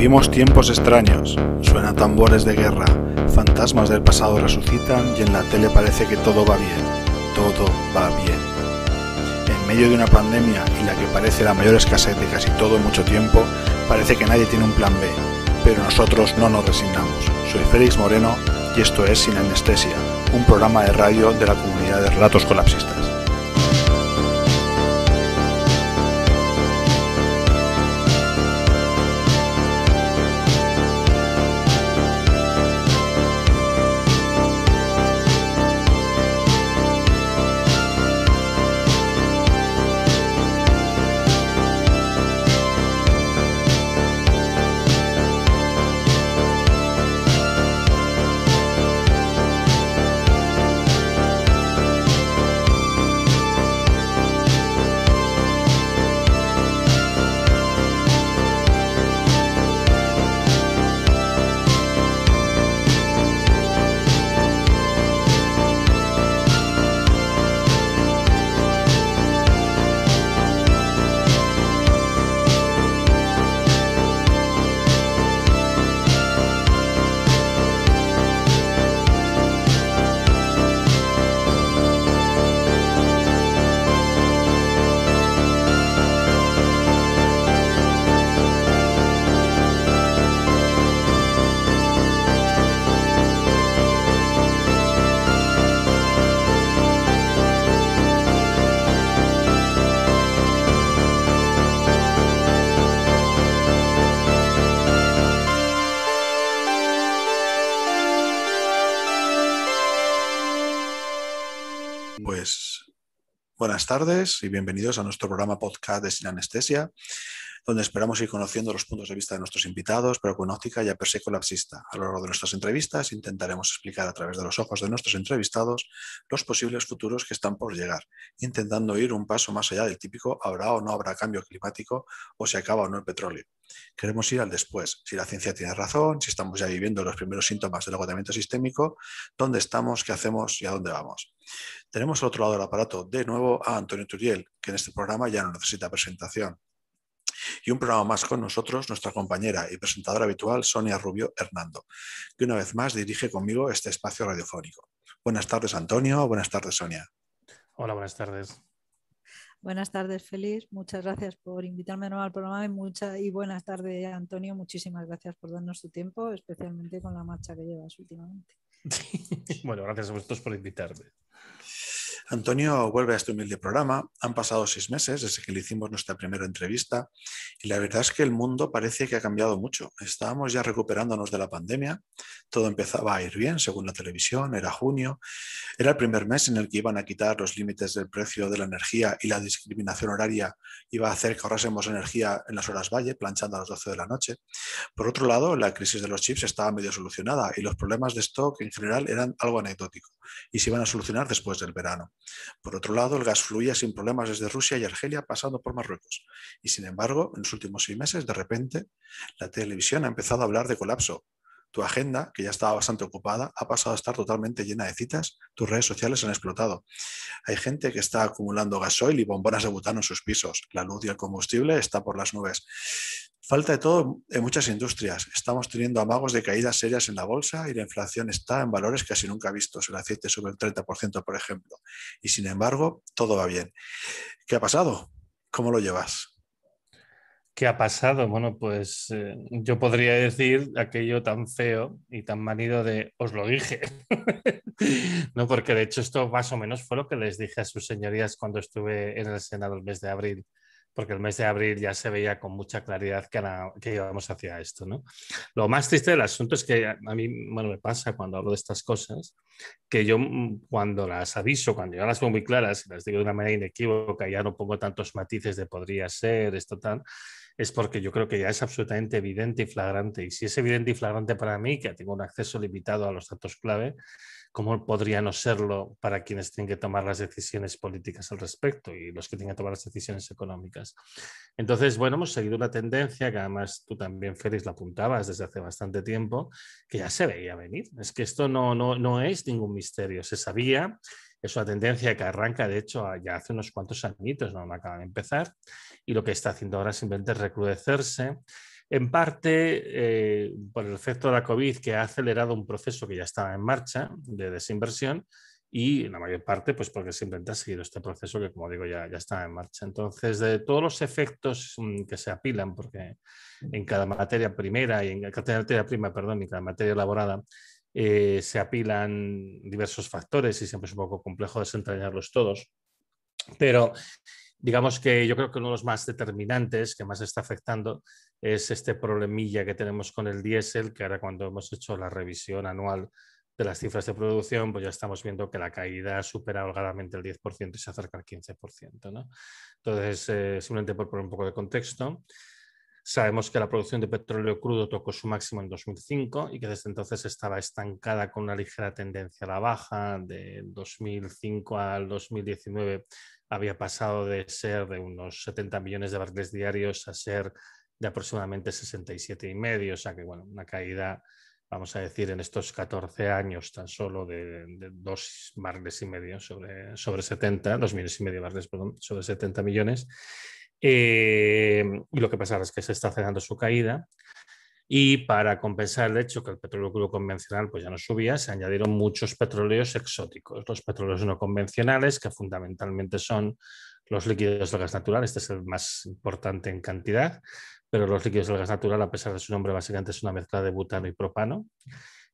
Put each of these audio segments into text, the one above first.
Vivimos tiempos extraños, suenan tambores de guerra, fantasmas del pasado resucitan y en la tele parece que todo va bien, todo va bien. En medio de una pandemia y la que parece la mayor escasez de casi todo en mucho tiempo, parece que nadie tiene un plan B, pero nosotros no nos resignamos. Soy Félix Moreno y esto es Sin Anestesia, un programa de radio de la comunidad de Relatos Colapsistas. tardes y bienvenidos a nuestro programa podcast de Sin Anestesia donde esperamos ir conociendo los puntos de vista de nuestros invitados, pero con óptica ya per se colapsista. A lo largo de nuestras entrevistas intentaremos explicar a través de los ojos de nuestros entrevistados los posibles futuros que están por llegar, intentando ir un paso más allá del típico habrá o no habrá cambio climático o se acaba o no el petróleo. Queremos ir al después, si la ciencia tiene razón, si estamos ya viviendo los primeros síntomas del agotamiento sistémico, dónde estamos, qué hacemos y a dónde vamos. Tenemos al otro lado del aparato de nuevo a Antonio Turiel, que en este programa ya no necesita presentación. Y un programa más con nosotros, nuestra compañera y presentadora habitual, Sonia Rubio Hernando, que una vez más dirige conmigo este espacio radiofónico. Buenas tardes, Antonio. Buenas tardes, Sonia. Hola, buenas tardes. Buenas tardes, Feliz, Muchas gracias por invitarme a nuevo al programa mucha, y buenas tardes, Antonio. Muchísimas gracias por darnos tu tiempo, especialmente con la marcha que llevas últimamente. bueno, gracias a vosotros por invitarme. Antonio vuelve a este humilde programa. Han pasado seis meses desde que le hicimos nuestra primera entrevista y la verdad es que el mundo parece que ha cambiado mucho. Estábamos ya recuperándonos de la pandemia. Todo empezaba a ir bien según la televisión. Era junio. Era el primer mes en el que iban a quitar los límites del precio de la energía y la discriminación horaria iba a hacer que ahorrásemos energía en las horas valle, planchando a las 12 de la noche. Por otro lado, la crisis de los chips estaba medio solucionada y los problemas de stock en general eran algo anecdótico y se iban a solucionar después del verano. Por otro lado, el gas fluía sin problemas desde Rusia y Argelia pasando por Marruecos. Y sin embargo, en los últimos seis meses, de repente, la televisión ha empezado a hablar de colapso tu agenda, que ya estaba bastante ocupada, ha pasado a estar totalmente llena de citas, tus redes sociales han explotado. Hay gente que está acumulando gasoil y bombonas de butano en sus pisos, la luz y el combustible está por las nubes. Falta de todo en muchas industrias. Estamos teniendo amagos de caídas serias en la bolsa y la inflación está en valores casi nunca vistos. El aceite sube el 30%, por ejemplo. Y sin embargo, todo va bien. ¿Qué ha pasado? ¿Cómo lo llevas? ¿Qué ha pasado? Bueno, pues eh, yo podría decir aquello tan feo y tan manido de os lo dije, ¿no? Porque de hecho esto más o menos fue lo que les dije a sus señorías cuando estuve en el Senado el mes de abril, porque el mes de abril ya se veía con mucha claridad que, que íbamos hacia esto, ¿no? Lo más triste del asunto es que a mí, bueno, me pasa cuando hablo de estas cosas, que yo mm, cuando las aviso, cuando yo las veo muy claras, las digo de una manera inequívoca, ya no pongo tantos matices de podría ser, esto tal es porque yo creo que ya es absolutamente evidente y flagrante. Y si es evidente y flagrante para mí, que tengo un acceso limitado a los datos clave, ¿cómo podría no serlo para quienes tienen que tomar las decisiones políticas al respecto y los que tienen que tomar las decisiones económicas? Entonces, bueno, hemos seguido una tendencia que además tú también, Félix, la apuntabas desde hace bastante tiempo, que ya se veía venir. Es que esto no, no es ningún misterio, se sabía es una tendencia que arranca, de hecho, ya hace unos cuantos añitos, no, acaban acaba de empezar, y lo que está haciendo ahora simplemente es recrudecerse, en parte eh, por el efecto de la COVID que ha acelerado un proceso que ya estaba en marcha de desinversión y la mayor parte pues porque simplemente ha seguido este proceso que como digo ya, ya está en marcha. Entonces de todos los efectos mm, que se apilan porque en cada materia primera y en cada materia prima, perdón, y cada materia elaborada eh, se apilan diversos factores y siempre es un poco complejo desentrañarlos todos. Pero digamos que yo creo que uno de los más determinantes que más está afectando es este problemilla que tenemos con el diésel, que ahora cuando hemos hecho la revisión anual de las cifras de producción, pues ya estamos viendo que la caída supera holgadamente el 10% y se acerca al 15%. ¿no? Entonces, eh, simplemente por poner un poco de contexto, Sabemos que la producción de petróleo crudo tocó su máximo en 2005 y que desde entonces estaba estancada con una ligera tendencia a la baja. De 2005 al 2019 había pasado de ser de unos 70 millones de barriles diarios a ser de aproximadamente 67 y medio, o sea que bueno, una caída, vamos a decir, en estos 14 años tan solo de, de dos barriles y medio sobre, sobre 70, dos millones y medio barriles, perdón, sobre 70 millones. Eh, y lo que pasa es que se está cerrando su caída. Y para compensar el hecho que el petróleo crudo convencional pues ya no subía, se añadieron muchos petróleos exóticos, los petróleos no convencionales, que fundamentalmente son los líquidos del gas natural, este es el más importante en cantidad, pero los líquidos del gas natural, a pesar de su nombre, básicamente es una mezcla de butano y propano.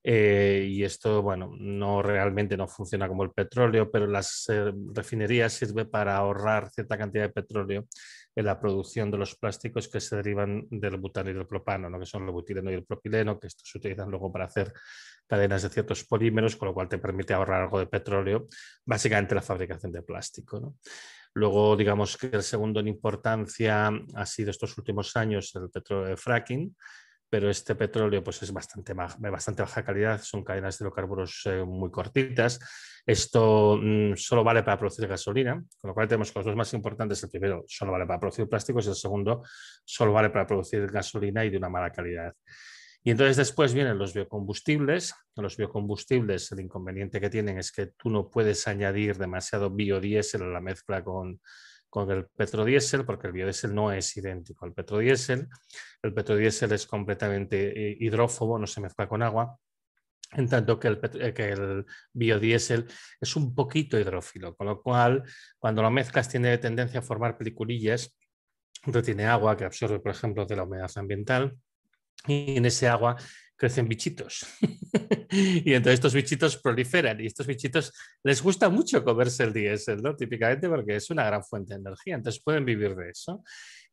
Eh, y esto, bueno, no realmente no funciona como el petróleo, pero las eh, refinerías sirve para ahorrar cierta cantidad de petróleo en la producción de los plásticos que se derivan del butano y del propano, que son el butileno y el propileno, que estos se utilizan luego para hacer cadenas de ciertos polímeros, con lo cual te permite ahorrar algo de petróleo, básicamente la fabricación de plástico. Luego, digamos que el segundo en importancia ha sido estos últimos años el petróleo de fracking, pero este petróleo pues, es bastante, bastante baja calidad, son cadenas de hidrocarburos eh, muy cortitas. Esto mm, solo vale para producir gasolina, con lo cual tenemos que los dos más importantes, el primero solo vale para producir plásticos y el segundo solo vale para producir gasolina y de una mala calidad. Y entonces después vienen los biocombustibles. Los biocombustibles, el inconveniente que tienen es que tú no puedes añadir demasiado biodiesel a la mezcla con, con el petrodiesel, porque el biodiesel no es idéntico al petrodiesel. El petrodiesel es completamente eh, hidrófobo, no se mezcla con agua, en tanto eh, que el, biodiesel es un poquito hidrófilo, con lo cual cuando lo mezclas tiene tendencia a formar peliculillas, tiene agua que absorbe, por ejemplo, de la humedad ambiental, y en ese agua crecen bichitos. y entonces estos bichitos proliferan y estos bichitos les gusta mucho comerse el diésel, ¿no? Típicamente porque es una gran fuente de energía, entonces pueden vivir de eso.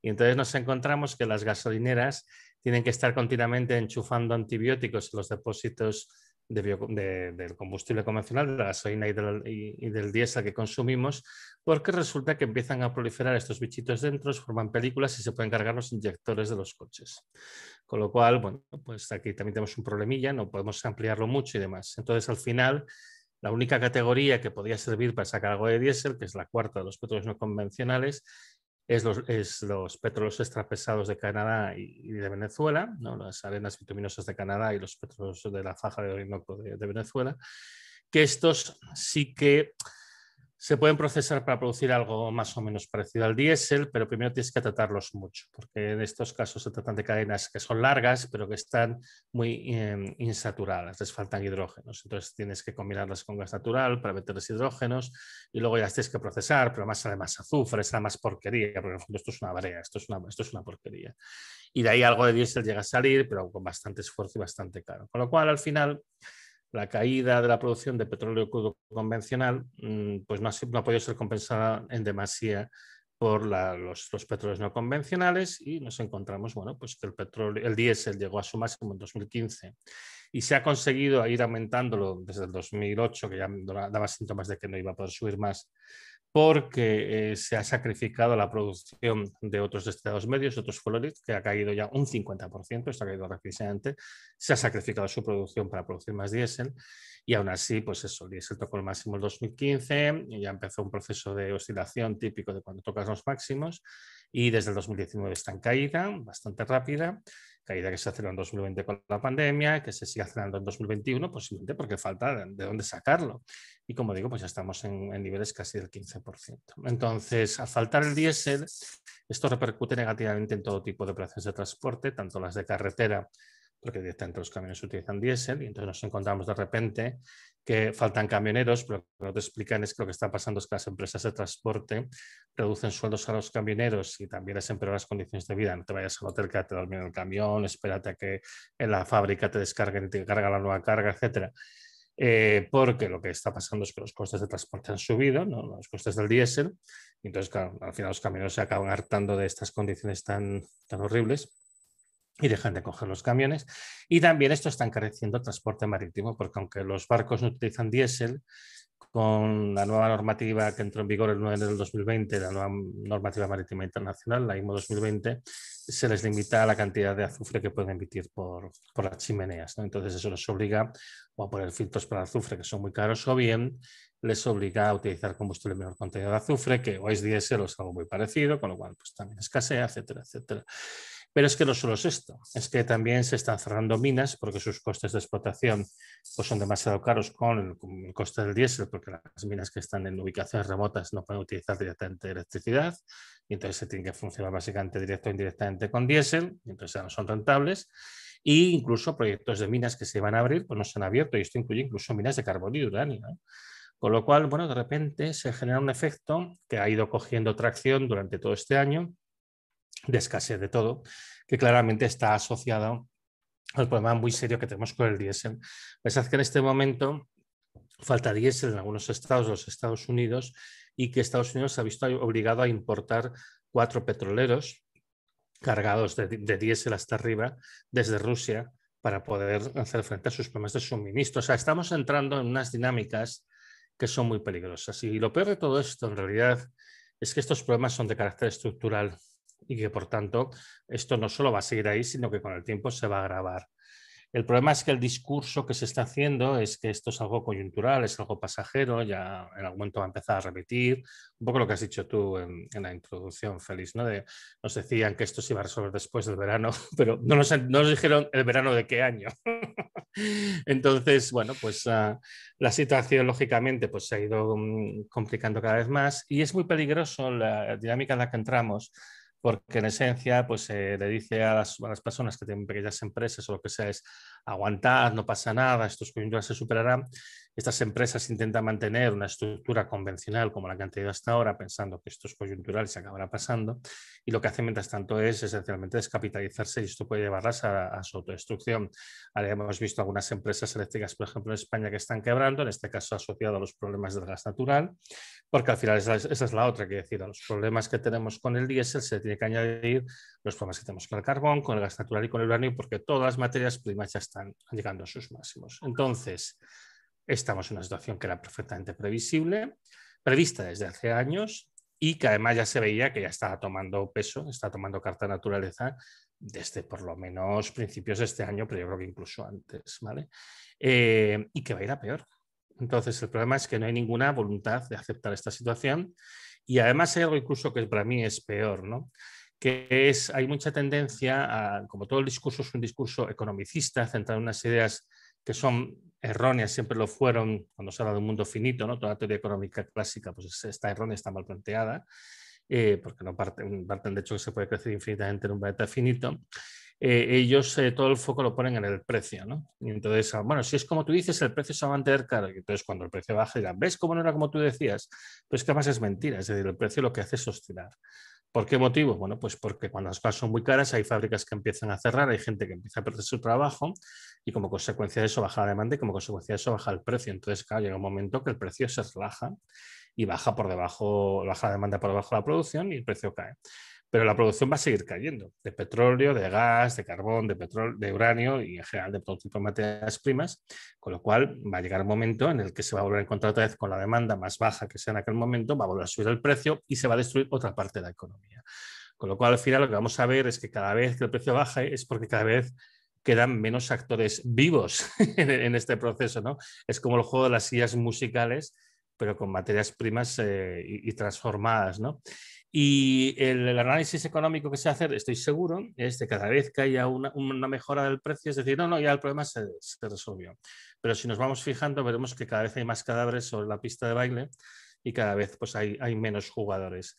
Y entonces nos encontramos que las gasolineras tienen que estar continuamente enchufando antibióticos en los depósitos del combustible convencional, de la gasolina y del, diésel que consumimos, porque resulta que empiezan a proliferar estos bichitos dentro, forman películas y se pueden cargar los inyectores de los coches. Con lo cual, bueno, pues aquí también tenemos un problemilla, no podemos ampliarlo mucho y demás. Entonces, al final, la única categoría que podía servir para sacar algo de diésel, que es la cuarta de los petróleos no convencionales, es los, es los petróleos extrapesados de Canadá y, de Venezuela, ¿no? las arenas bituminosas de Canadá y los petróleos de la faja de Orinoco de, de Venezuela, que estos sí que se pueden procesar para producir algo más o menos parecido al diésel, pero primero tienes que tratarlos mucho, porque en estos casos se tratan de cadenas que son largas, pero que están muy em, insaturadas, les faltan hidrógenos. Entonces tienes que combinarlas con gas natural para meterles hidrógenos y luego ya tienes que procesar, pero más además azufre, es más porquería, porque esto es una barea, esto es esto es una porquería. Y de ahí algo de diésel llega a salir, pero con bastante esfuerzo y bastante caro. Con lo cual, al final la caída de la producción de petróleo crudo convencional mm, pues no ha, podido ser compensada en demasía por los, petróleos no convencionales y nos encontramos bueno, pues que el, petróleo, el diésel llegó a su máximo en 2015 y se ha conseguido ir aumentándolo desde el 2008, que ya daba síntomas de que no iba a poder subir más porque eh, se ha sacrificado la producción de otros estados medios, otros colores, que ha caído ya un 50%, esto ha caído rápidamente, se ha sacrificado su producción para producir más diésel y aún así, pues eso, el diésel tocó el máximo en 2015, y ya empezó un proceso de oscilación típico de cuando tocas los máximos y desde el 2019 está en caída, bastante rápida caída que se aceleró en 2020 con la pandemia, que se sigue acelerando en 2021, posiblemente pues porque falta de dónde sacarlo. Y como digo, pues ya estamos en, en niveles casi del 15%. Entonces, al faltar el diésel, esto repercute negativamente en todo tipo de operaciones de transporte, tanto las de carretera, porque directamente los camiones utilizan diésel, y entonces nos encontramos de repente que faltan camioneros, pero lo que no te explican es que lo que está pasando es que las empresas de transporte reducen sueldos a los camioneros y también les empeoran las condiciones de vida. No te vayas al hotel, que te dormir en el camión, espérate a que en la fábrica te descarguen y te carga la nueva carga, etc. Eh, porque lo que está pasando es que los costes de transporte han subido, los costes del diésel, y entonces al final los camioneros se acaban hartando de estas condiciones tan, tan horribles y dejan de coger los camiones. Y también esto está encareciendo el transporte marítimo, porque aunque los barcos no utilizan diésel, con la nueva normativa que entró en vigor el 9 de enero del 2020, la nueva normativa marítima internacional, la IMO 2020, se les limita la cantidad de azufre que pueden emitir por, las chimeneas. Entonces eso les obliga a poner filtros para azufre que son muy caros o bien les obliga a utilizar combustible menor contenido de azufre, que o es diésel o es algo muy parecido, con lo cual pues, también escasea, etcétera, etcétera. Pero es que no solo es esto, es que también se están cerrando minas porque sus costes de explotación pues, son demasiado caros con el, coste del diésel, porque las minas que están en ubicaciones remotas no pueden utilizar directamente electricidad, y entonces se tienen que funcionar básicamente directo o indirectamente con diésel, y entonces ya no son rentables. E incluso proyectos de minas que se van a abrir, pues, no se han abierto, y esto incluye incluso minas de carbón y uranio. ¿eh? Con lo cual, bueno, de repente se genera un efecto que ha ido cogiendo tracción durante todo este año de escasez de todo, que claramente está asociado al problema muy serio que tenemos con el diésel. Pensad que en este momento falta diésel en algunos estados de los Estados Unidos y que Estados Unidos se ha visto obligado a importar cuatro petroleros cargados de diésel hasta arriba desde Rusia para poder hacer frente a sus problemas de suministro. O sea, estamos entrando en unas dinámicas que son muy peligrosas. Y lo peor de todo esto, en realidad, es que estos problemas son de carácter estructural y que por tanto esto no solo va a seguir ahí, sino que con el tiempo se va a agravar. El problema es que el discurso que se está haciendo es que esto es algo coyuntural, es algo pasajero, ya en algún momento va a empezar a repetir, un poco lo que has dicho tú en, la introducción, Félix, ¿no? De, nos decían que esto se iba a resolver después del verano, pero no nos, dijeron el verano de qué año. Entonces, bueno, pues ah, la situación lógicamente pues, se ha ido mm, complicando cada vez más y es muy peligroso la dinámica en la que entramos porque en esencia pues eh, le dice a las, personas que tienen pequeñas empresas o lo que sea es aguantad, no pasa nada, estos coyunturas se superarán estas empresas intentan mantener una estructura convencional como la que han tenido hasta ahora, pensando que esto es coyuntural y se acabará pasando, y lo que hacen mientras tanto es esencialmente descapitalizarse y esto puede llevarlas a, su autodestrucción. Ahora hemos visto algunas empresas eléctricas, por ejemplo, en España que están quebrando, en este caso asociado a los problemas del gas natural, porque al final esa, es la otra, que decir, a los problemas que tenemos con el diésel se tiene que añadir los problemas que tenemos con el carbón, con el gas natural y con el uranio, porque todas las materias primas ya están llegando a sus máximos. Entonces, Estamos en una situación que era perfectamente previsible, prevista desde hace años y que además ya se veía que ya estaba tomando peso, está tomando carta naturaleza desde por lo menos principios de este año, pero yo creo que incluso antes, ¿vale? Eh, y que va a ir a peor. Entonces, el problema es que no hay ninguna voluntad de aceptar esta situación y además hay algo incluso que para mí es peor, ¿no? Que es, hay mucha tendencia a, como todo el discurso es un discurso economicista, centrado en unas ideas que son erróneas siempre lo fueron cuando se habla de un mundo finito, ¿no? Toda teoría económica clásica pues está errónea, está mal planteada, eh, porque no parten, de hecho que se puede crecer infinitamente en un planeta finito. Eh, ellos eh, todo el foco lo ponen en el precio, ¿no? Y entonces, ah, bueno, si es como tú dices, el precio se va a mantener caro. Y entonces cuando el precio baja dirán, ¿ves cómo no era como tú decías? Pues que además es mentira, es decir, el precio lo que hace es oscilar. ¿Por qué motivo? Bueno, pues porque cuando las cosas son muy caras hay fábricas que empiezan a cerrar, hay gente que empieza a perder su trabajo y como consecuencia de eso baja la demanda y como consecuencia de eso baja el precio. Entonces, claro, llega un momento que el precio se relaja y baja por debajo, baja la demanda por debajo de la producción y el precio cae pero la producción va a seguir cayendo de petróleo, de gas, de carbón, de petróleo, de uranio y en general de todo tipo de materias primas, con lo cual va a llegar un momento en el que se va a volver a encontrar otra vez con la demanda más baja que sea en aquel momento, va a volver a subir el precio y se va a destruir otra parte de la economía. Con lo cual al final lo que vamos a ver es que cada vez que el precio baja es porque cada vez quedan menos actores vivos en, este proceso, ¿no? Es como el juego de las sillas musicales pero con materias primas eh, y, y, transformadas, ¿no? Y el, análisis económico que se hace, estoy seguro, es de cada vez que haya una, mejora del precio, es decir, no, no, ya el problema se, resolvió. Pero si nos vamos fijando, veremos que cada vez hay más cadáveres sobre la pista de baile y cada vez pues, hay, menos jugadores.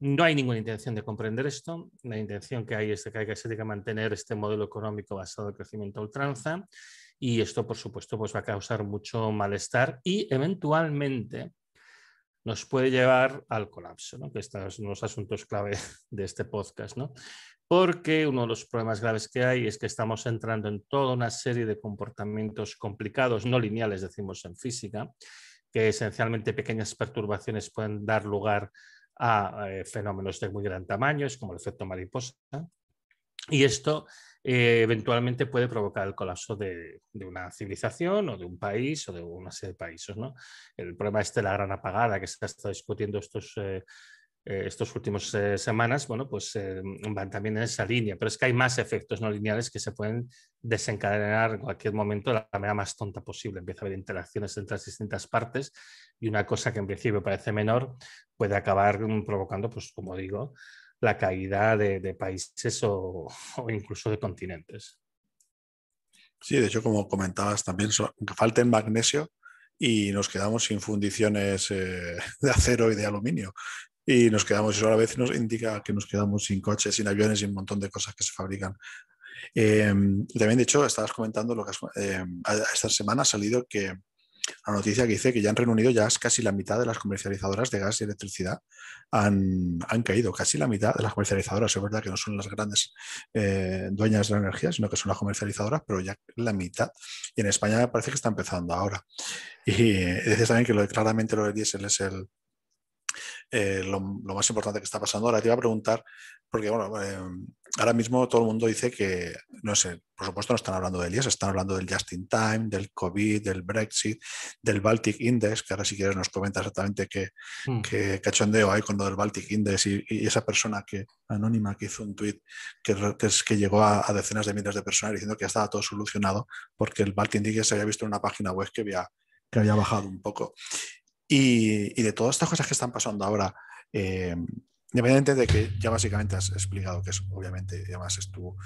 No hay ninguna intención de comprender esto. La intención que hay es de que tenga que mantener este modelo económico basado en crecimiento a ultranza. Y esto, por supuesto, pues va a causar mucho malestar y eventualmente nos puede llevar al colapso, ¿no? que uno de los asuntos clave de este podcast. Porque uno de los problemas graves que hay es que estamos entrando en toda una serie de comportamientos complicados, no lineales, decimos en física, que esencialmente pequeñas perturbaciones pueden dar lugar a eh, fenómenos de muy gran tamaño, es como el efecto mariposa, y esto eh, eventualmente puede provocar el colapso de, una civilización o de un país o de una serie de países. ¿no? El problema este de la gran apagada que se ha estado discutiendo estos... Eh, eh, estos últimos semanas, bueno, pues van también en esa línea. Pero es que hay más efectos no lineales que se pueden desencadenar en cualquier momento de la manera más tonta posible. Empieza a haber interacciones entre las distintas partes y una cosa que en principio parece menor puede acabar mm, provocando, pues como digo, la caída de, países o, incluso de continentes. Sí, de hecho, como comentabas también, falta en magnesio y nos quedamos sin fundiciones eh, de acero y de aluminio. Y nos quedamos, eso a la vez nos indica que nos quedamos sin coches, sin aviones y un montón de cosas que se fabrican em, también, de hecho, estabas comentando lo que em, esta semana ha salido que la noticia que dice que ya en Reino Unido ya es casi la mitad de las comercializadoras de gas y electricidad han, caído, casi la mitad de las comercializadoras. Es verdad que no son las grandes eh, dueñas de la energía, sino que son las comercializadoras, pero ya la mitad. Y en España parece que está empezando ahora. Y eh, dices también que lo, claramente lo del diésel es el, eh, lo, más importante que está pasando. Ahora te iba a preguntar, porque bueno, ahora mismo todo el mundo dice que, no sé, por supuesto no están hablando del IES, están hablando del Just in Time, del COVID, del Brexit, del Baltic Index, que ahora si quieres nos comenta exactamente qué, hmm. cachondeo hay con lo del Baltic Index y, esa persona que anónima que hizo un tweet que, es, que llegó a, decenas de miles de personas diciendo que ya estaba todo solucionado porque el Baltic Index se había visto en una página web que había, que había bajado un poco. Y, de todas estas cosas que están pasando ahora, eh, Independiente de que ya básicamente has explicado que es, obviamente, además es tu,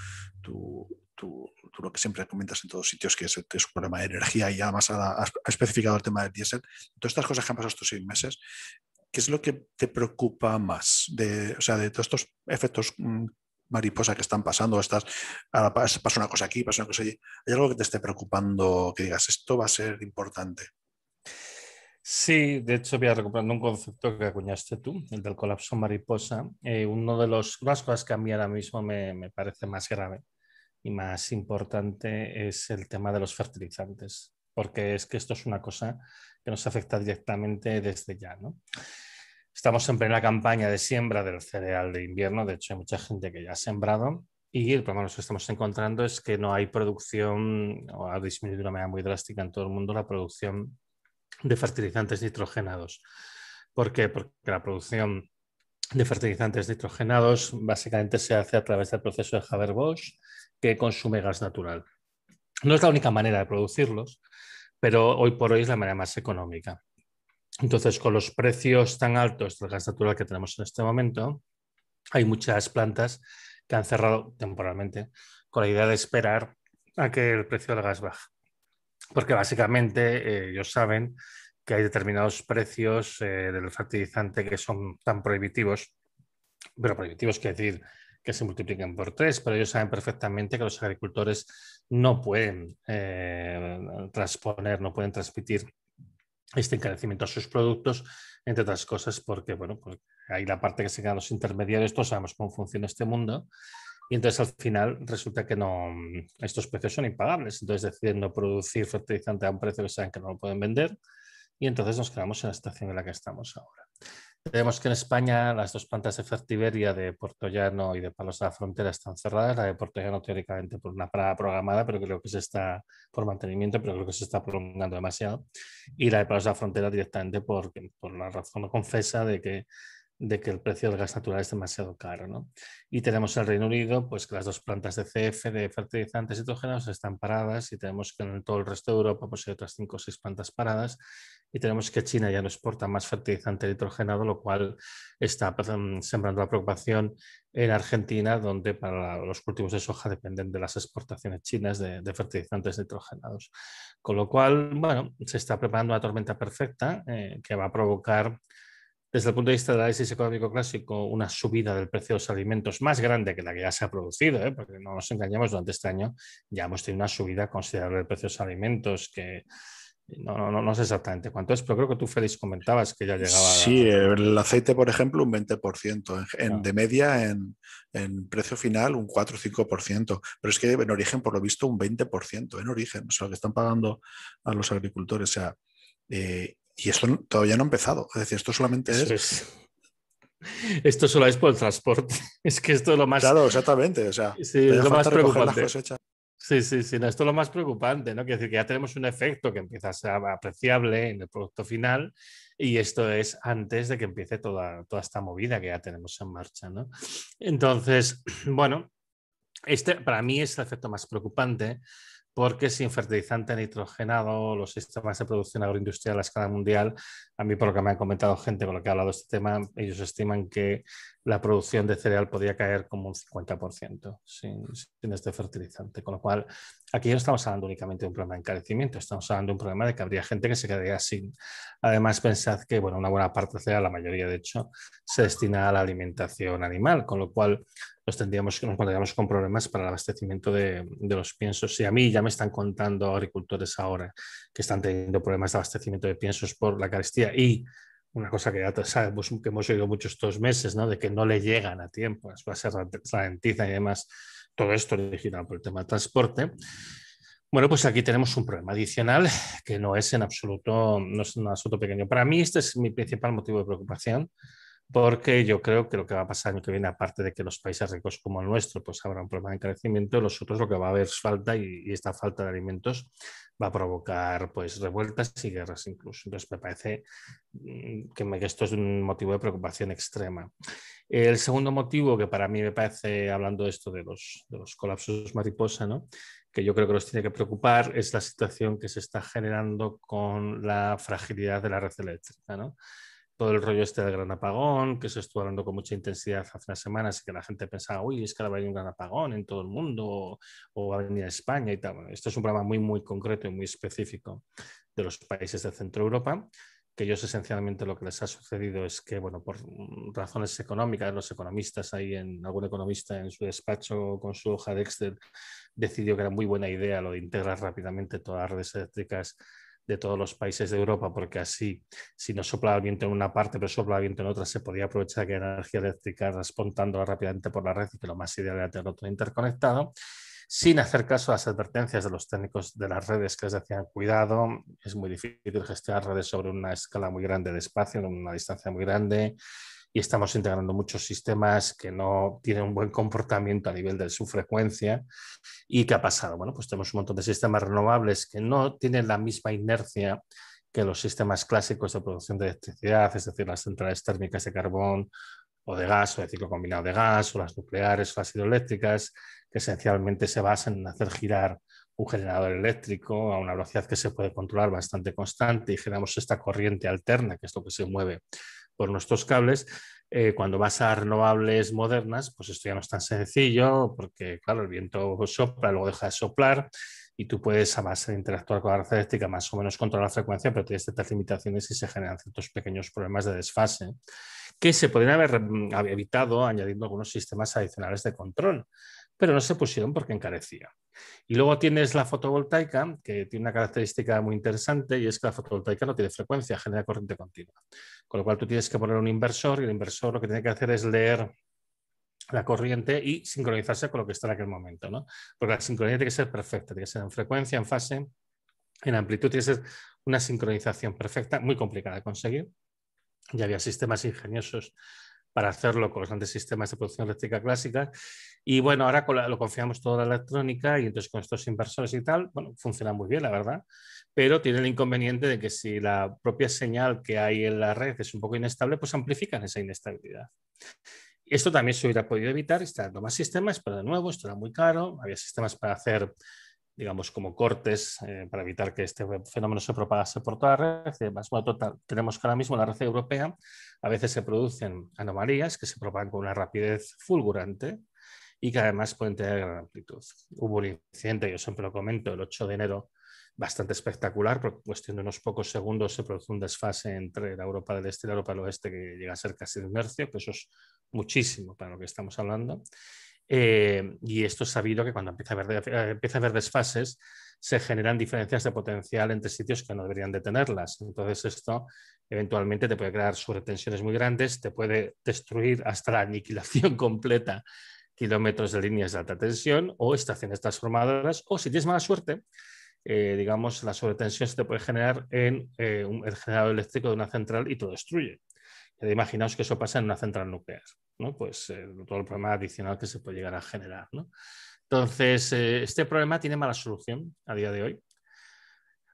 lo que siempre comentas en todos sitios, que es, un problema de energía y además has, especificado el tema del diésel. Todas estas cosas que han pasado estos seis meses, ¿qué es lo que te preocupa más? De, o sea, de todos estos efectos mm, mariposa que están pasando, estas, pasa una cosa aquí, pasa una cosa allí, ¿hay algo que te esté preocupando, que digas, esto va a ser importante? Sí, de hecho, voy a recuperando un concepto que acuñaste tú, el del colapso mariposa. Eh, uno de los, cosas que a mí ahora mismo me, me, parece más grave y más importante es el tema de los fertilizantes, porque es que esto es una cosa que nos afecta directamente desde ya. ¿no? Estamos en plena campaña de siembra del cereal de invierno, de hecho hay mucha gente que ya ha sembrado y el problema que estamos encontrando es que no hay producción, o ha disminuido de una manera muy drástica en todo el mundo la producción de fertilizantes nitrogenados. ¿Por qué? Porque la producción de fertilizantes nitrogenados básicamente se hace a través del proceso de Haber-Bosch que consume gas natural. No es la única manera de producirlos, pero hoy por hoy es la manera más económica. Entonces, con los precios tan altos del gas natural que tenemos en este momento, hay muchas plantas que han cerrado temporalmente con la idea de esperar a que el precio del gas baje porque básicamente eh, ellos saben que hay determinados precios eh, del fertilizante que son tan prohibitivos, pero prohibitivos quiere decir que se multipliquen por tres, pero ellos saben perfectamente que los agricultores no pueden eh, transponer, no pueden transmitir este encarecimiento a sus productos, entre otras cosas, porque bueno, pues, hay la parte que se quedan los intermediarios, todos sabemos cómo funciona este mundo, y entonces al final resulta que no, mm, estos precios son impagables. Entonces deciden no producir fertilizante a un precio que saben que no lo pueden vender. Y entonces nos quedamos en la situación en la que estamos ahora. Tenemos que en España las dos plantas de Fertiberia de Portoyano y de Palos de la Frontera están cerradas. La de Portoyano teóricamente por una parada programada, pero creo que se está por mantenimiento, pero creo que se está prolongando demasiado. Y la de Palos de la Frontera directamente por, por la razón confesa de que de que el precio del gas natural es demasiado caro. ¿no? Y tenemos el Reino Unido, pues que las dos plantas de CF, de fertilizantes nitrogenados están paradas y tenemos que en todo el resto de Europa pues, hay otras cinco o seis plantas paradas y tenemos que China ya no exporta más fertilizante nitrogenado, lo cual está sembrando la preocupación en Argentina, donde para los cultivos de soja dependen de las exportaciones chinas de, fertilizantes nitrogenados. Con lo cual, bueno, se está preparando una tormenta perfecta eh, que va a provocar desde el punto de vista del análisis económico clásico, una subida del precio de los alimentos más grande que la que ya se ha producido, ¿eh? porque no nos engañemos, durante este año ya hemos tenido una subida considerable del precio de los alimentos que... No, no, no, sé exactamente cuánto es, pero creo que tú, Félix, comentabas que ya llegaba. Sí, el aceite, por ejemplo, un 20%, en, de media en, precio final un 4 o 5%, pero es que en origen, por lo visto, un 20% en origen, o sea, que están pagando a los agricultores. O sea, eh, y esto todavía no ha empezado. Es decir, esto solamente es... Esto solo es por el transporte. Es que esto es lo más. Claro, exactamente. O sea, sí, es lo más preocupante. Sí, sí, sí. esto es lo más preocupante, ¿no? Quiere decir que ya tenemos un efecto que empieza a ser apreciable en el producto final y esto es antes de que empiece toda, toda esta movida que ya tenemos en marcha, ¿no? Entonces, bueno, este para mí es el efecto más preocupante porque sin fertilizante nitrogenado, los sistemas de producción agroindustrial a escala mundial, a mí por lo que me han comentado gente con lo que ha hablado este tema, ellos estiman que la producción de cereal podría caer como un 50% sin, este fertilizante. Con lo cual, aquí no estamos hablando únicamente de un problema de encarecimiento, estamos hablando de un problema de que habría gente que se quedaría sin. Además, pensad que bueno, una buena parte de cereal, la mayoría de hecho, se destina a la alimentación animal, con lo cual nos tendríamos, nos encontraríamos con problemas para el abastecimiento de, de, los piensos. Y a mí ya me están contando agricultores ahora que están teniendo problemas de abastecimiento de piensos por la carestía y una cosa que ya sabemos que hemos oído muchos estos meses, ¿no? De que no le llegan a tiempo, las bases ralentizan y demás. Todo esto originado por el tema del transporte. Bueno, pues aquí tenemos un problema adicional que no es en absoluto, no es un asunto pequeño. Para mí este es mi principal motivo de preocupación porque yo creo que lo que va a pasar el año que viene, aparte de que los países ricos como el nuestro, pues habrá un problema de crecimiento, los otros lo que va a haber es falta y, esta falta de alimentos va a provocar pues revueltas y guerras incluso. Entonces me parece mm, que, que esto es un motivo de preocupación extrema. El segundo motivo que para mí me parece, hablando de esto de los, colapsos mariposa, que yo creo que nos tiene que preocupar, es la situación que se está generando con la fragilidad de la red eléctrica. ¿no? todo el rollo este del gran apagón, que se estuvo hablando con mucha intensidad hace unas semanas y que la gente pensaba, uy, es que va a haber un gran apagón en todo el mundo o, va a venir a España y tal. Bueno, esto es un programa muy, muy concreto y muy específico de los países de Centro Europa, que ellos esencialmente lo que les ha sucedido es que, bueno, por razones económicas, los economistas ahí, en, algún economista en su despacho con su hoja de Excel decidió que era muy buena idea lo de integrar rápidamente todas las redes eléctricas de todos los países de Europa, porque así, si no soplaba viento en una parte, pero soplaba viento en otra, se podía aprovechar que la energía eléctrica respondando rápidamente por la red y que lo más ideal era tenerlo todo interconectado, sin hacer caso a las advertencias de los técnicos de las redes que les decían, cuidado, es muy difícil gestionar redes sobre una escala muy grande de espacio, en una distancia muy grande, y estamos integrando muchos sistemas que no tienen un buen comportamiento a nivel de su frecuencia. ¿Y qué ha pasado? Bueno, pues tenemos un montón de sistemas renovables que no tienen la misma inercia que los sistemas clásicos de producción de electricidad, es decir, las centrales térmicas de carbón o de gas o de ciclo combinado de gas o las nucleares o las hidroeléctricas, que esencialmente se basan en hacer girar un generador eléctrico a una velocidad que se puede controlar bastante constante y generamos esta corriente alterna, que es lo que se mueve por nuestros cables, eh, cuando vas a renovables modernas, pues esto ya no es tan sencillo, porque claro, el viento sopla, luego deja de soplar, y tú puedes, a base de interactuar con la red eléctrica, más o menos controlar la frecuencia, pero tienes ciertas limitaciones y se generan ciertos pequeños problemas de desfase que se podrían haber evitado mm, añadiendo algunos sistemas adicionales de control pero no se pusieron porque encarecía. Y luego tienes la fotovoltaica, que tiene una característica muy interesante y es que la fotovoltaica no tiene frecuencia, genera corriente continua. Con lo cual tú tienes que poner un inversor y el inversor lo que tiene que hacer es leer la corriente y sincronizarse con lo que está en aquel momento. ¿no? Porque la sincronía tiene que ser perfecta, tiene que ser en frecuencia, en fase, en amplitud, tiene que ser una sincronización perfecta, muy complicada de conseguir. Ya había sistemas ingeniosos para hacerlo con los grandes sistemas de producción eléctrica clásica. Y bueno, ahora lo confiamos toda la electrónica y entonces con estos inversores y tal, bueno, funciona muy bien, la verdad, pero tiene el inconveniente de que si la propia señal que hay en la red es un poco inestable, pues amplifican esa inestabilidad. Esto también se hubiera podido evitar instalando más sistemas, pero de nuevo, esto era muy caro, había sistemas para hacer digamos, como cortes eh, para evitar que este fenómeno se propagase por toda la red más total, tenemos que ahora mismo en la red europea a veces se producen anomalías que se propagan con una rapidez fulgurante y que además pueden tener gran amplitud. Hubo un incidente, yo siempre lo comento, el 8 de enero, bastante espectacular, porque en cuestión de unos pocos segundos se produce un desfase entre la Europa del Este y la Europa del Oeste que llega a ser casi de un que eso es muchísimo para lo que estamos hablando. Eh, y esto es sabido que cuando empieza a, haber, eh, empieza a desfases, se generan diferencias de potencial entre sitios que no deberían de tenerlas. Entonces esto eventualmente te puede crear sobretensiones muy grandes, te puede destruir hasta la aniquilación completa kilómetros de líneas de alta tensión o estaciones transformadoras o si tienes mala suerte, eh, digamos, la sobretensión se te puede generar en un, el generador eléctrico de una central y todo destruye. Eh, imaginaos que eso pasa en una central nuclear, ¿no? Pues eh, todo el problema adicional que se puede llegar a generar, ¿no? Entonces, eh, este problema tiene mala solución a día de hoy,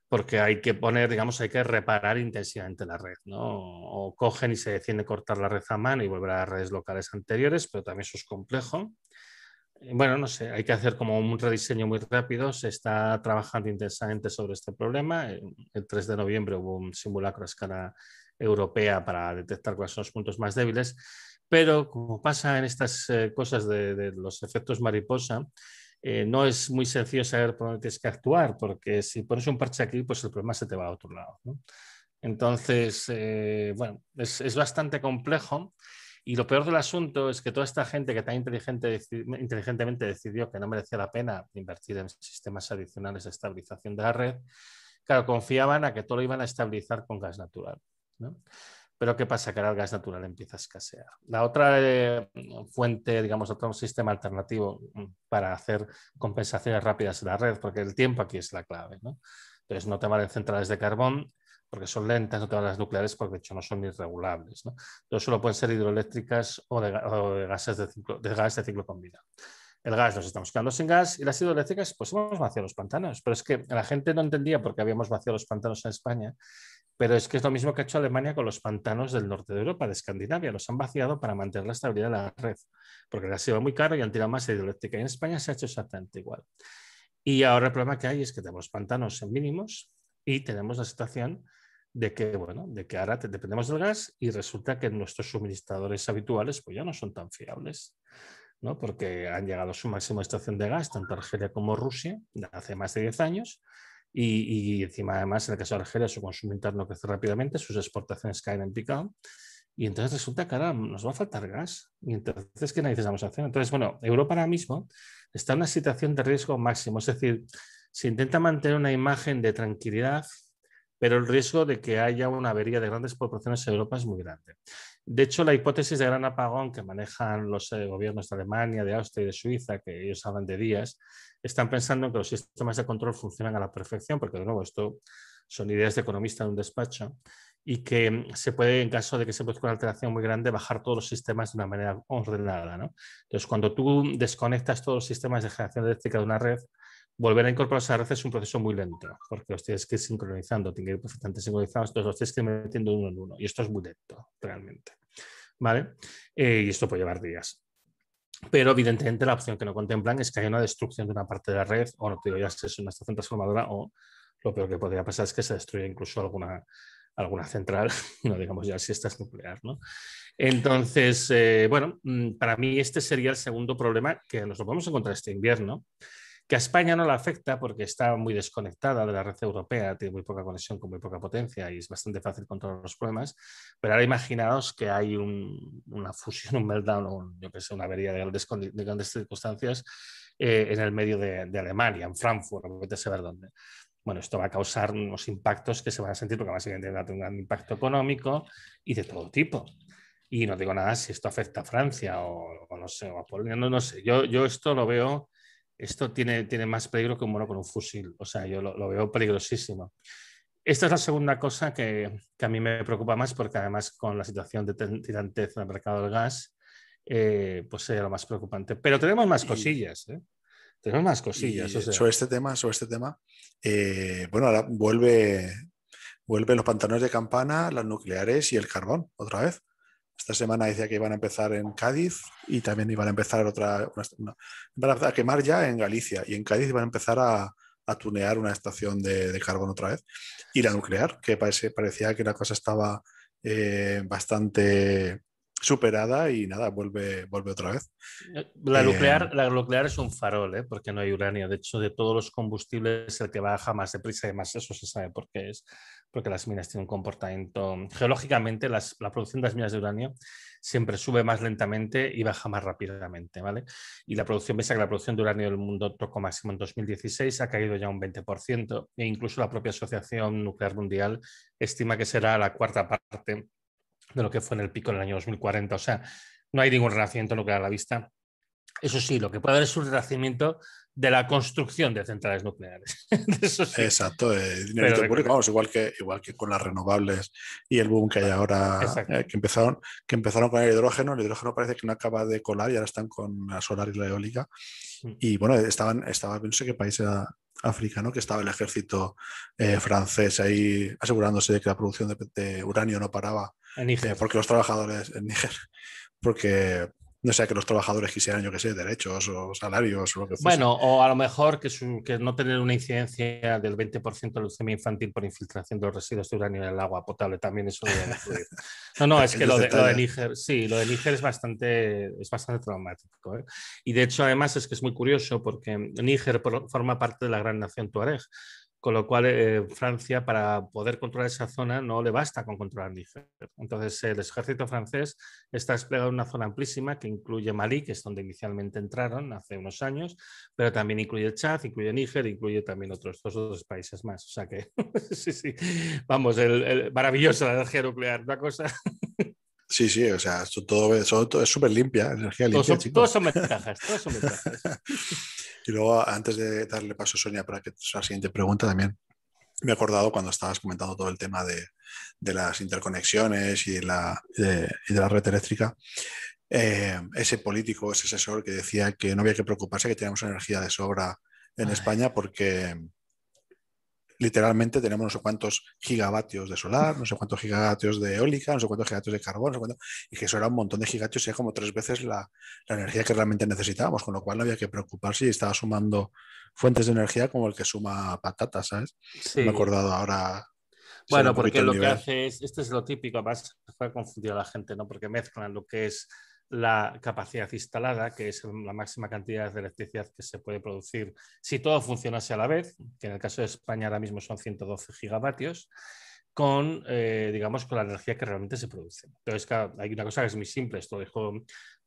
porque hay que poner, digamos, hay que reparar intensivamente la red, ¿no? O cogen y se deciden cortar la red a mano y volver a redes locales anteriores, pero también eso es complejo. Bueno, no sé, hay que hacer como un rediseño muy rápido. Se está trabajando intensamente sobre este problema. El 3 de noviembre hubo un simulacro a escala europea para detectar cuáles son los puntos más débiles, pero como pasa en estas eh, cosas de, los efectos mariposa, eh, no es muy sencillo saber por dónde tienes que actuar, porque si pones un parche aquí, pues el problema se te va a otro lado. Entonces, eh, bueno, es, bastante complejo. Y lo peor del asunto es que toda esta gente que tan inteligentemente decidió que no merecía la pena invertir en sistemas adicionales de estabilización de la red, claro, confiaban a que todo lo iban a estabilizar con gas natural. Pero ¿qué pasa? Que ahora el gas natural empieza a escasear. La otra eh, fuente, digamos, otro sistema alternativo mm, para hacer compensaciones rápidas en la red, porque el tiempo aquí es la clave. Entonces, no te valen centrales de carbón porque son lentas, no te valen las nucleares porque de hecho no son irregulables. ¿no? Entonces, solo pueden ser hidroeléctricas o de, gases de ciclo, de gas de ciclo combinado el gas, nos estamos quedando sin gas y las hidroeléctricas, pues hemos vaciado los pantanos. Pero es que la gente no entendía por qué habíamos vaciado los pantanos en España pero es que es lo mismo que ha hecho Alemania con los pantanos del norte de Europa, de Escandinavia. Los han vaciado para mantener la estabilidad de la red, porque la sido muy caro y han tirado más hidroeléctrica. Y en España se ha hecho exactamente igual. Y ahora el problema que hay es que tenemos pantanos en mínimos y tenemos la situación de que, bueno, de que ahora dependemos del gas y resulta que nuestros suministradores habituales pues ya no son tan fiables. ¿no? porque han llegado a su máxima estación de gas, tanto Argelia como Rusia, hace más de 10 años, y, encima, además, en el caso de Argelia, su consumo interno crece rápidamente, sus exportaciones caen en picado. Y entonces resulta que ahora nos va a faltar gas. Y entonces, ¿qué necesitamos hacer? Entonces, bueno, Europa ahora mismo está en una situación de riesgo máximo. Es decir, se intenta mantener una imagen de tranquilidad, pero el riesgo de que haya una avería de grandes proporciones en Europa es muy grande. De hecho, la hipótesis de gran apagón que manejan los eh, gobiernos de Alemania, de Austria y de Suiza, que ellos hablan de días, están pensando que los sistemas de control funcionan a la perfección, porque de nuevo esto son ideas de economista en un despacho, y que mm, se puede, en caso de que se produzca una alteración muy grande, bajar todos los sistemas de una manera ordenada. Entonces, cuando tú desconectas todos los sistemas de generación eléctrica de una red, volver a incorporar esa red es un proceso muy lento, porque los tienes que ir sincronizando, tienen que ir perfectamente sincronizados, entonces los tienes que ir metiendo uno en uno, y esto es muy lento, realmente. ¿Vale? Eh, y esto puede llevar días. Pero evidentemente la opción que no contemplan es que haya una destrucción de una parte de la red, o no te digo ya si es una estación transformadora, o lo peor que podría pasar es que se destruya incluso alguna, alguna central, no digamos ya si esta es nuclear. ¿no? Entonces, eh, bueno, mm, para mí este sería el segundo problema que nos lo podemos encontrar este invierno que a España no la afecta porque está muy desconectada de la red europea, tiene muy poca conexión con muy poca potencia y es bastante fácil controlar los problemas, pero ahora imaginaos que hay una fusión, un meltdown, yo que sé, una avería de grandes, circunstancias eh, en el medio de, Alemania, en Frankfurt, no sé saber dónde bueno, esto va a causar unos impactos que se van a sentir porque básicamente va a tener un gran impacto económico y de todo tipo. Y no digo nada si esto afecta a Francia o, no sé, o a Polonia, no, sé. yo esto lo veo esto tiene, tiene más peligro que un mono con un fusil. O sea, yo lo, veo peligrosísimo. Esta es la segunda cosa que, a mí me preocupa más porque además con la situación de tirantez en el mercado del gas, eh, pues sería lo más preocupante. Pero tenemos más cosillas. ¿eh? Tenemos más cosillas. Sobre este tema, sobre este tema, eh, bueno, ahora vuelve, vuelven los pantanos de campana, las nucleares y el carbón otra vez. Esta semana decía que iban a empezar en Cádiz y también iban a empezar otra, a quemar ya en Galicia y en Cádiz iban a empezar a, tunear una estación de, carbón otra vez. Y la nuclear, que parecía que la cosa estaba eh, bastante superada y nada, vuelve, vuelve otra vez. Eh, la nuclear, eh, la nuclear es un farol, ¿eh? porque no hay uranio. De hecho, de todos los combustibles, el que baja más deprisa y más eso se sabe por qué es, porque las minas tienen un comportamiento. Geológicamente, la producción de las minas de uranio siempre sube más lentamente y baja más rápidamente, ¿vale? Y la producción, pese que la producción de uranio del mundo tocó máximo en 2016, ha caído ya un 20%, e incluso la propia Asociación Nuclear Mundial estima que será la cuarta parte de lo que fue en el pico en el año 2040. O sea, no hay ningún renacimiento nuclear lo que da la vista. Eso sí, lo que puede haber es un renacimiento de la construcción de centrales nucleares. Exacto, igual que, igual que con las renovables y el boom que hay ahora, eh, que, empezaron, que empezaron con el hidrógeno, el hidrógeno parece que no acaba de colar y ahora están con la solar y la eólica. Mm. Y bueno, estaban, estaba, no sé qué país era africano, que estaba el ejército eh, francés ahí asegurándose de que la producción de uranio no paraba en eh, Níger. porque los trabajadores en Níger, porque no sea que los trabajadores quisieran, yo qué sé, derechos o salarios o lo que fuese. Bueno, o a lo mejor que, no tener una incidencia del 20% de leucemia infantil por infiltración de los residuos de uranio en el agua potable, también eso No, no, es que lo de, Níger, sí, lo de Níger es bastante, es bastante traumático. ¿eh? Y de hecho, además, es que es muy curioso porque Níger forma parte de la gran nación Tuareg con lo cual, eh, Francia, para poder controlar esa zona, no le basta con controlar Níger. Entonces, el ejército francés está desplegado en una zona amplísima que incluye Malí, que es donde inicialmente entraron hace unos años, pero también incluye Chad, incluye Níger, incluye también otros dos países más. O sea que, sí, sí, vamos, el, el maravilloso la energía nuclear, una cosa Sí, sí, o sea, todo, todo es súper limpia, energía limpia. Todos son, chicos. todos son todos son y luego, antes de darle paso a Sonia para que la siguiente pregunta también, me he acordado cuando estabas comentando todo el tema de, de las interconexiones y de la, y de la red eléctrica. Eh, ese político, ese asesor que decía que no había que preocuparse, que teníamos energía de sobra en España porque literalmente tenemos no sé cuántos gigavatios de solar, no sé cuántos gigavatios de eólica, no sé cuántos gigavatios de carbón, y que eso era un montón de gigavatios y era como tres veces la, energía que realmente necesitábamos, con lo cual no había que preocuparse y estaba sumando fuentes de energía como el que suma patatas, ¿sabes? Sí. Me he acordado ahora. Bueno, porque lo que hace es, Esto es lo típico, además, fue confundido a la gente, ¿no? Porque mezclan lo que es la capacidad instalada, que es la máxima cantidad de electricidad que se puede producir si todo funcionase a la vez, que en el caso de España ahora mismo son 112 gigavatios, con, eh, digamos, con la energía que realmente se produce. Entonces, hay una cosa que es muy simple, esto dejo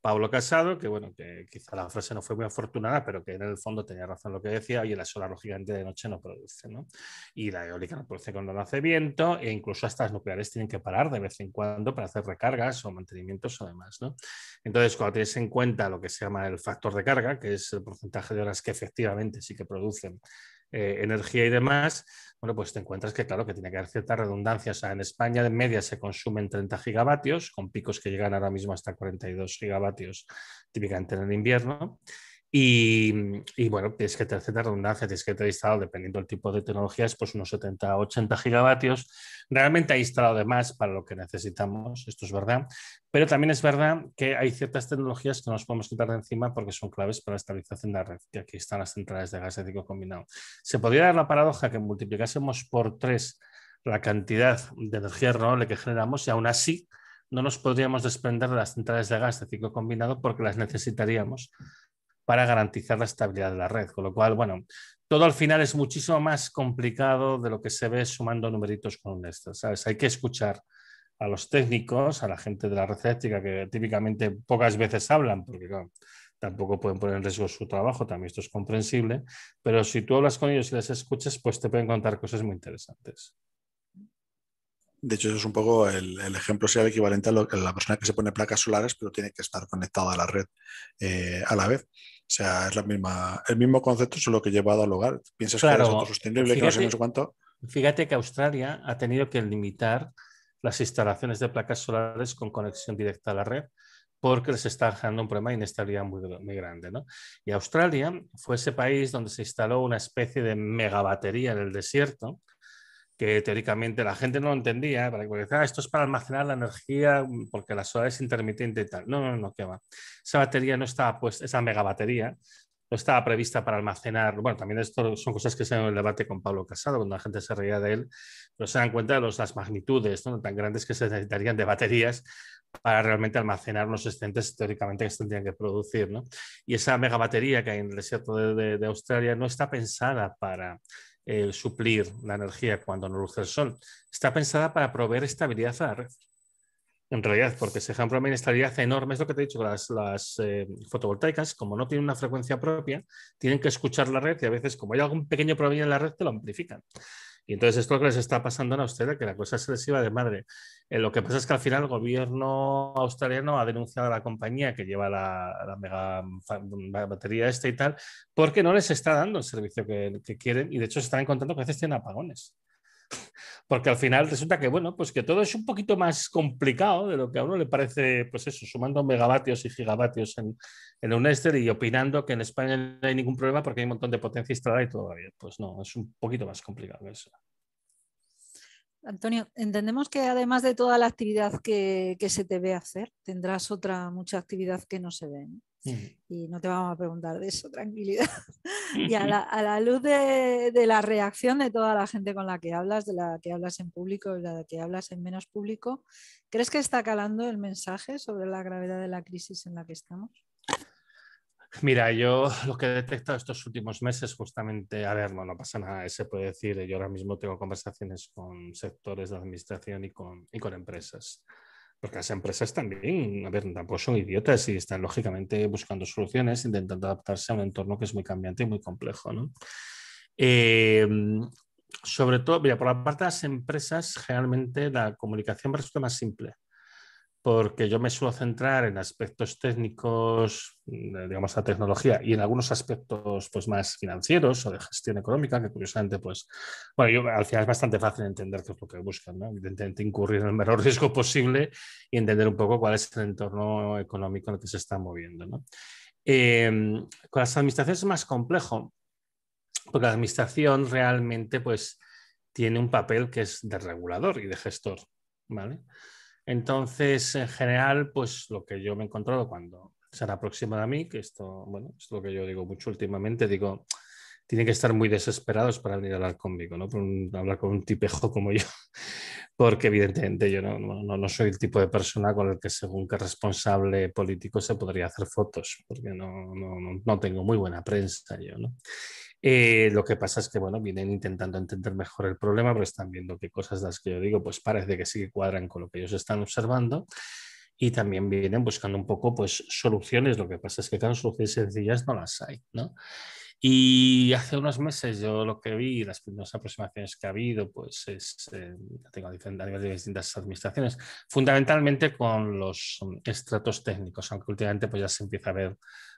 Pablo Casado, que bueno, que quizá la frase no fue muy afortunada, pero que en el fondo tenía razón lo que decía, y la solar lógicamente de noche no produce, ¿no? Y la eólica no produce cuando no hace viento, e incluso hasta nucleares tienen que parar de vez en cuando para hacer recargas o mantenimientos o demás, ¿no? Entonces, cuando tienes en cuenta lo que se llama el factor de carga, que es el porcentaje de horas que efectivamente sí que producen eh, energía y demás, bueno, pues te encuentras que claro que tiene que haber cierta redundancia. en España de media se consumen 30 gigavatios, con picos que llegan ahora mismo hasta 42 gigavatios típicamente en el invierno. Mm, y, bueno, tienes que tener redundancia, tienes que tener instalado, dependiendo del tipo de tecnologías, pues unos 70 80 gigavatios. Realmente hay instalado de más para lo que necesitamos, esto es verdad. Pero también es verdad que hay ciertas tecnologías que nos podemos quitar de encima porque son claves para la estabilización de la red, que aquí están las centrales de gas de ciclo combinado. Se podría dar la paradoja que multiplicásemos por tres la cantidad de energía renovable que generamos y aún así no nos podríamos desprender de las centrales de gas de ciclo combinado porque las necesitaríamos para garantizar la estabilidad de la red. Con lo cual, bueno, todo al final es muchísimo más complicado de lo que se ve sumando numeritos con esto. ¿sabes? Hay que escuchar a los técnicos, a la gente de la red eléctrica, que típicamente pocas veces hablan, porque tampoco pueden poner en riesgo su trabajo, también esto es comprensible, pero si tú hablas con ellos y les escuchas, pues te pueden contar cosas muy interesantes. De hecho, eso es un poco el, ejemplo, sea equivalente a, lo, que la persona que se pone placas solares, pero tiene que estar conectada a la red eh, a la vez. O sea, es la misma, el mismo concepto, solo que llevado al hogar. Piensas que es autosostenible, fíjate, que Fíjate que Australia ha tenido que limitar las instalaciones de placas solares con conexión directa a la red porque les está dejando un problema de inestabilidad muy, muy grande. Y Australia fue ese país donde se instaló una especie de megabatería en el desierto que teóricamente la gente no lo entendía, para decía, ah, esto es para almacenar la energía mm, porque la solar es intermitente y tal. No, no, no, qué va. Esa batería no estaba pues esa megabatería no estaba prevista para almacenar. Bueno, también esto son cosas que se en el debate con Pablo Casado, cuando la gente se reía de él, pero se dan cuenta de las magnitudes tan grandes que se necesitarían de baterías para realmente almacenar los excedentes teóricamente que se tendrían que producir. Y esa megabatería que hay en el desierto de Australia no está pensada para el suplir la energía cuando no luce el sol, está pensada para proveer estabilidad a la red. En realidad, porque ese ejemplo de estabilidad enorme, es lo que te he dicho, las, las eh, fotovoltaicas, como no tienen una frecuencia propia, tienen que escuchar la red y a veces, como hay algún pequeño problema en la red, te lo amplifican. Y entonces esto es lo que les está pasando en Australia, que la cosa se les iba de madre. Eh, lo que pasa es que al final el gobierno australiano ha denunciado a la compañía que lleva la, la mega batería esta y tal, porque no les está dando el servicio que, que, quieren y de hecho se están encontrando que a veces tienen apagones porque al final resulta que, bueno, pues que todo es un poquito más complicado de lo que a uno le parece, pues eso, sumando megavatios y gigavatios en, un Esther y opinando que en España no hay ningún problema porque hay un montón de potencia instalada y todo bien. Pues no, es un poquito más complicado eso. Antonio, entendemos que además de toda la actividad que, se te ve hacer, tendrás otra mucha actividad que no se ve. Y no te vamos a preguntar de eso, tranquilidad. y a la, luz de, la reacción de toda la gente con la que hablas, de la que hablas en público de la que hablas en menos público, ¿crees que está calando el mensaje sobre la gravedad de la crisis en la que estamos? Mira, yo lo que he detectado estos últimos meses, justamente, a ver, no, no pasa nada, se puede decir, yo ahora mismo tengo conversaciones con sectores de administración y y con empresas. Porque las empresas también, a ver, tampoco son idiotas y están lógicamente buscando soluciones, intentando adaptarse a un entorno que es muy cambiante y muy complejo, ¿no? Eh, sobre todo, mira, por la parte de las empresas, generalmente la comunicación resulta más simple porque yo me suelo centrar en aspectos técnicos, mm, digamos, la tecnología, y en algunos aspectos pues, más financieros o de gestión económica, que curiosamente, pues, al final es bastante fácil entender qué es lo que buscan, ¿no? Evidentemente, incurrir en el menor riesgo posible y entender un poco cuál es el entorno económico en el que se está moviendo, em, con las administraciones es más complejo, porque la administración realmente, pues, tiene un papel que es de regulador y de gestor, ¿vale? Entonces, en general, pues lo que yo me he encontrado cuando se han aproximado a mí, que esto, bueno, es lo que yo digo mucho últimamente, digo, tienen que estar muy desesperados para venir a hablar conmigo, ¿no? para hablar con un tipejo como yo, porque evidentemente yo no, no, no, soy el tipo de persona con el que según qué responsable político se podría hacer fotos, porque no, no tengo muy buena prensa yo, ¿no? Eh, lo que pasa es que, bueno, vienen intentando entender mejor el problema, pero están viendo que cosas las que yo digo, pues parece que sí que cuadran con lo que ellos están observando y también vienen buscando un poco, pues, soluciones. Lo que pasa es que, claro, soluciones sencillas no las hay, ¿no? Y hace unos meses yo lo que vi, las primeras aproximaciones que ha habido, pues es, eh, tengo diferentes, de distintas administraciones, fundamentalmente con los mm, estratos técnicos, aunque últimamente pues ya se empieza a ver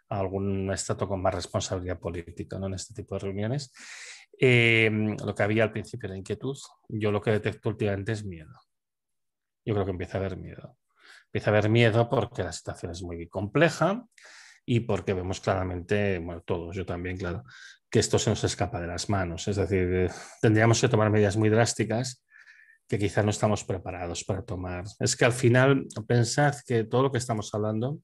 algún estrato con más responsabilidad política en este tipo de reuniones. Em, lo que había al principio era inquietud. Yo lo que detecto últimamente es miedo. Yo creo que empieza a haber miedo. Empieza a haber miedo porque la situación es muy compleja y porque vemos claramente, bueno, todos, yo también, claro, que esto se nos escapa de las manos. Es decir, eh, tendríamos que tomar medidas muy drásticas que quizás no estamos preparados para tomar. Es que al final, pensad que todo lo que estamos hablando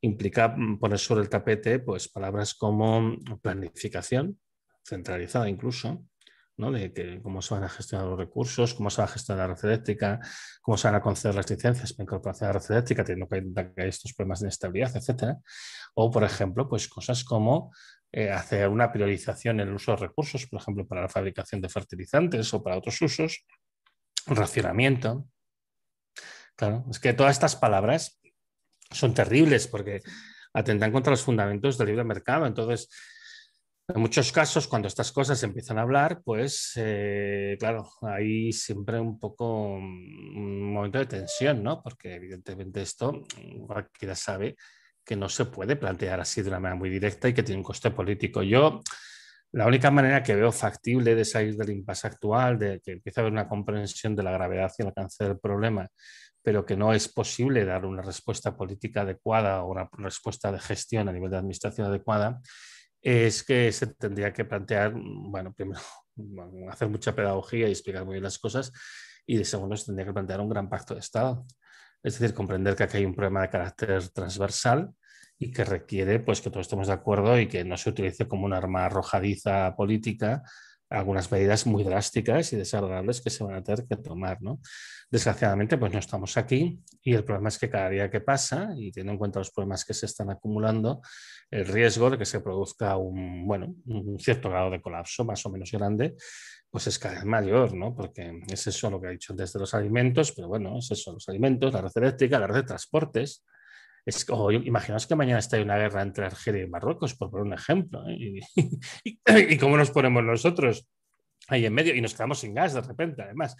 implica mm, poner sobre el tapete pues, palabras como mm, planificación, centralizada incluso, ¿no? de que cómo se van a gestionar los recursos, cómo se va a gestionar la red eléctrica, cómo se van a conceder las licencias para incorporación a la red eléctrica, teniendo en cuenta que hay estos problemas de inestabilidad, etc. O, por ejemplo, pues cosas como eh, hacer una priorización en el uso de recursos, por ejemplo, para la fabricación de fertilizantes o para otros usos, racionamiento. Claro, es que todas estas palabras son terribles porque atentan contra los fundamentos del libre mercado. Entonces, en muchos casos, cuando estas cosas empiezan a hablar, pues, eh, claro, hay siempre un poco mm, un momento de tensión, ¿no? Porque evidentemente esto mm, cualquiera sabe que no se puede plantear así de una manera muy directa y que tiene un coste político. Yo, la única manera que veo factible de salir del impasse actual, de que empiece a haber una comprensión de la gravedad y el alcance del problema pero que no es posible dar una respuesta política adecuada o una respuesta de gestión a nivel de administración adecuada, es que se tendría que plantear, mm, bueno, primero, mm, hacer mucha pedagogía y explicar muy bien las cosas, y de segundo, se tendría que plantear un gran pacto de Estado. Es decir, comprender que aquí hay un problema de carácter transversal y que requiere pues, que todos estemos de acuerdo y que no se utilice como un arma arrojadiza política, algunas medidas muy drásticas y desagradables que se van a tener que tomar. ¿no? Desgraciadamente, pues no estamos aquí y el problema es que cada día que pasa, y teniendo en cuenta los problemas que se están acumulando, el riesgo de que se produzca un, bueno, un cierto grado de colapso más o menos grande, pues es cada vez mayor, ¿no? porque es eso lo que ha dicho desde los alimentos, pero bueno, es eso, los alimentos, la red eléctrica, la red de transportes, es, imaginaos que mañana está una guerra entre Argelia y Marruecos, por poner un ejemplo. ¿eh? Y, cómo nos ponemos nosotros ahí en medio? Y nos quedamos sin gas de repente, además.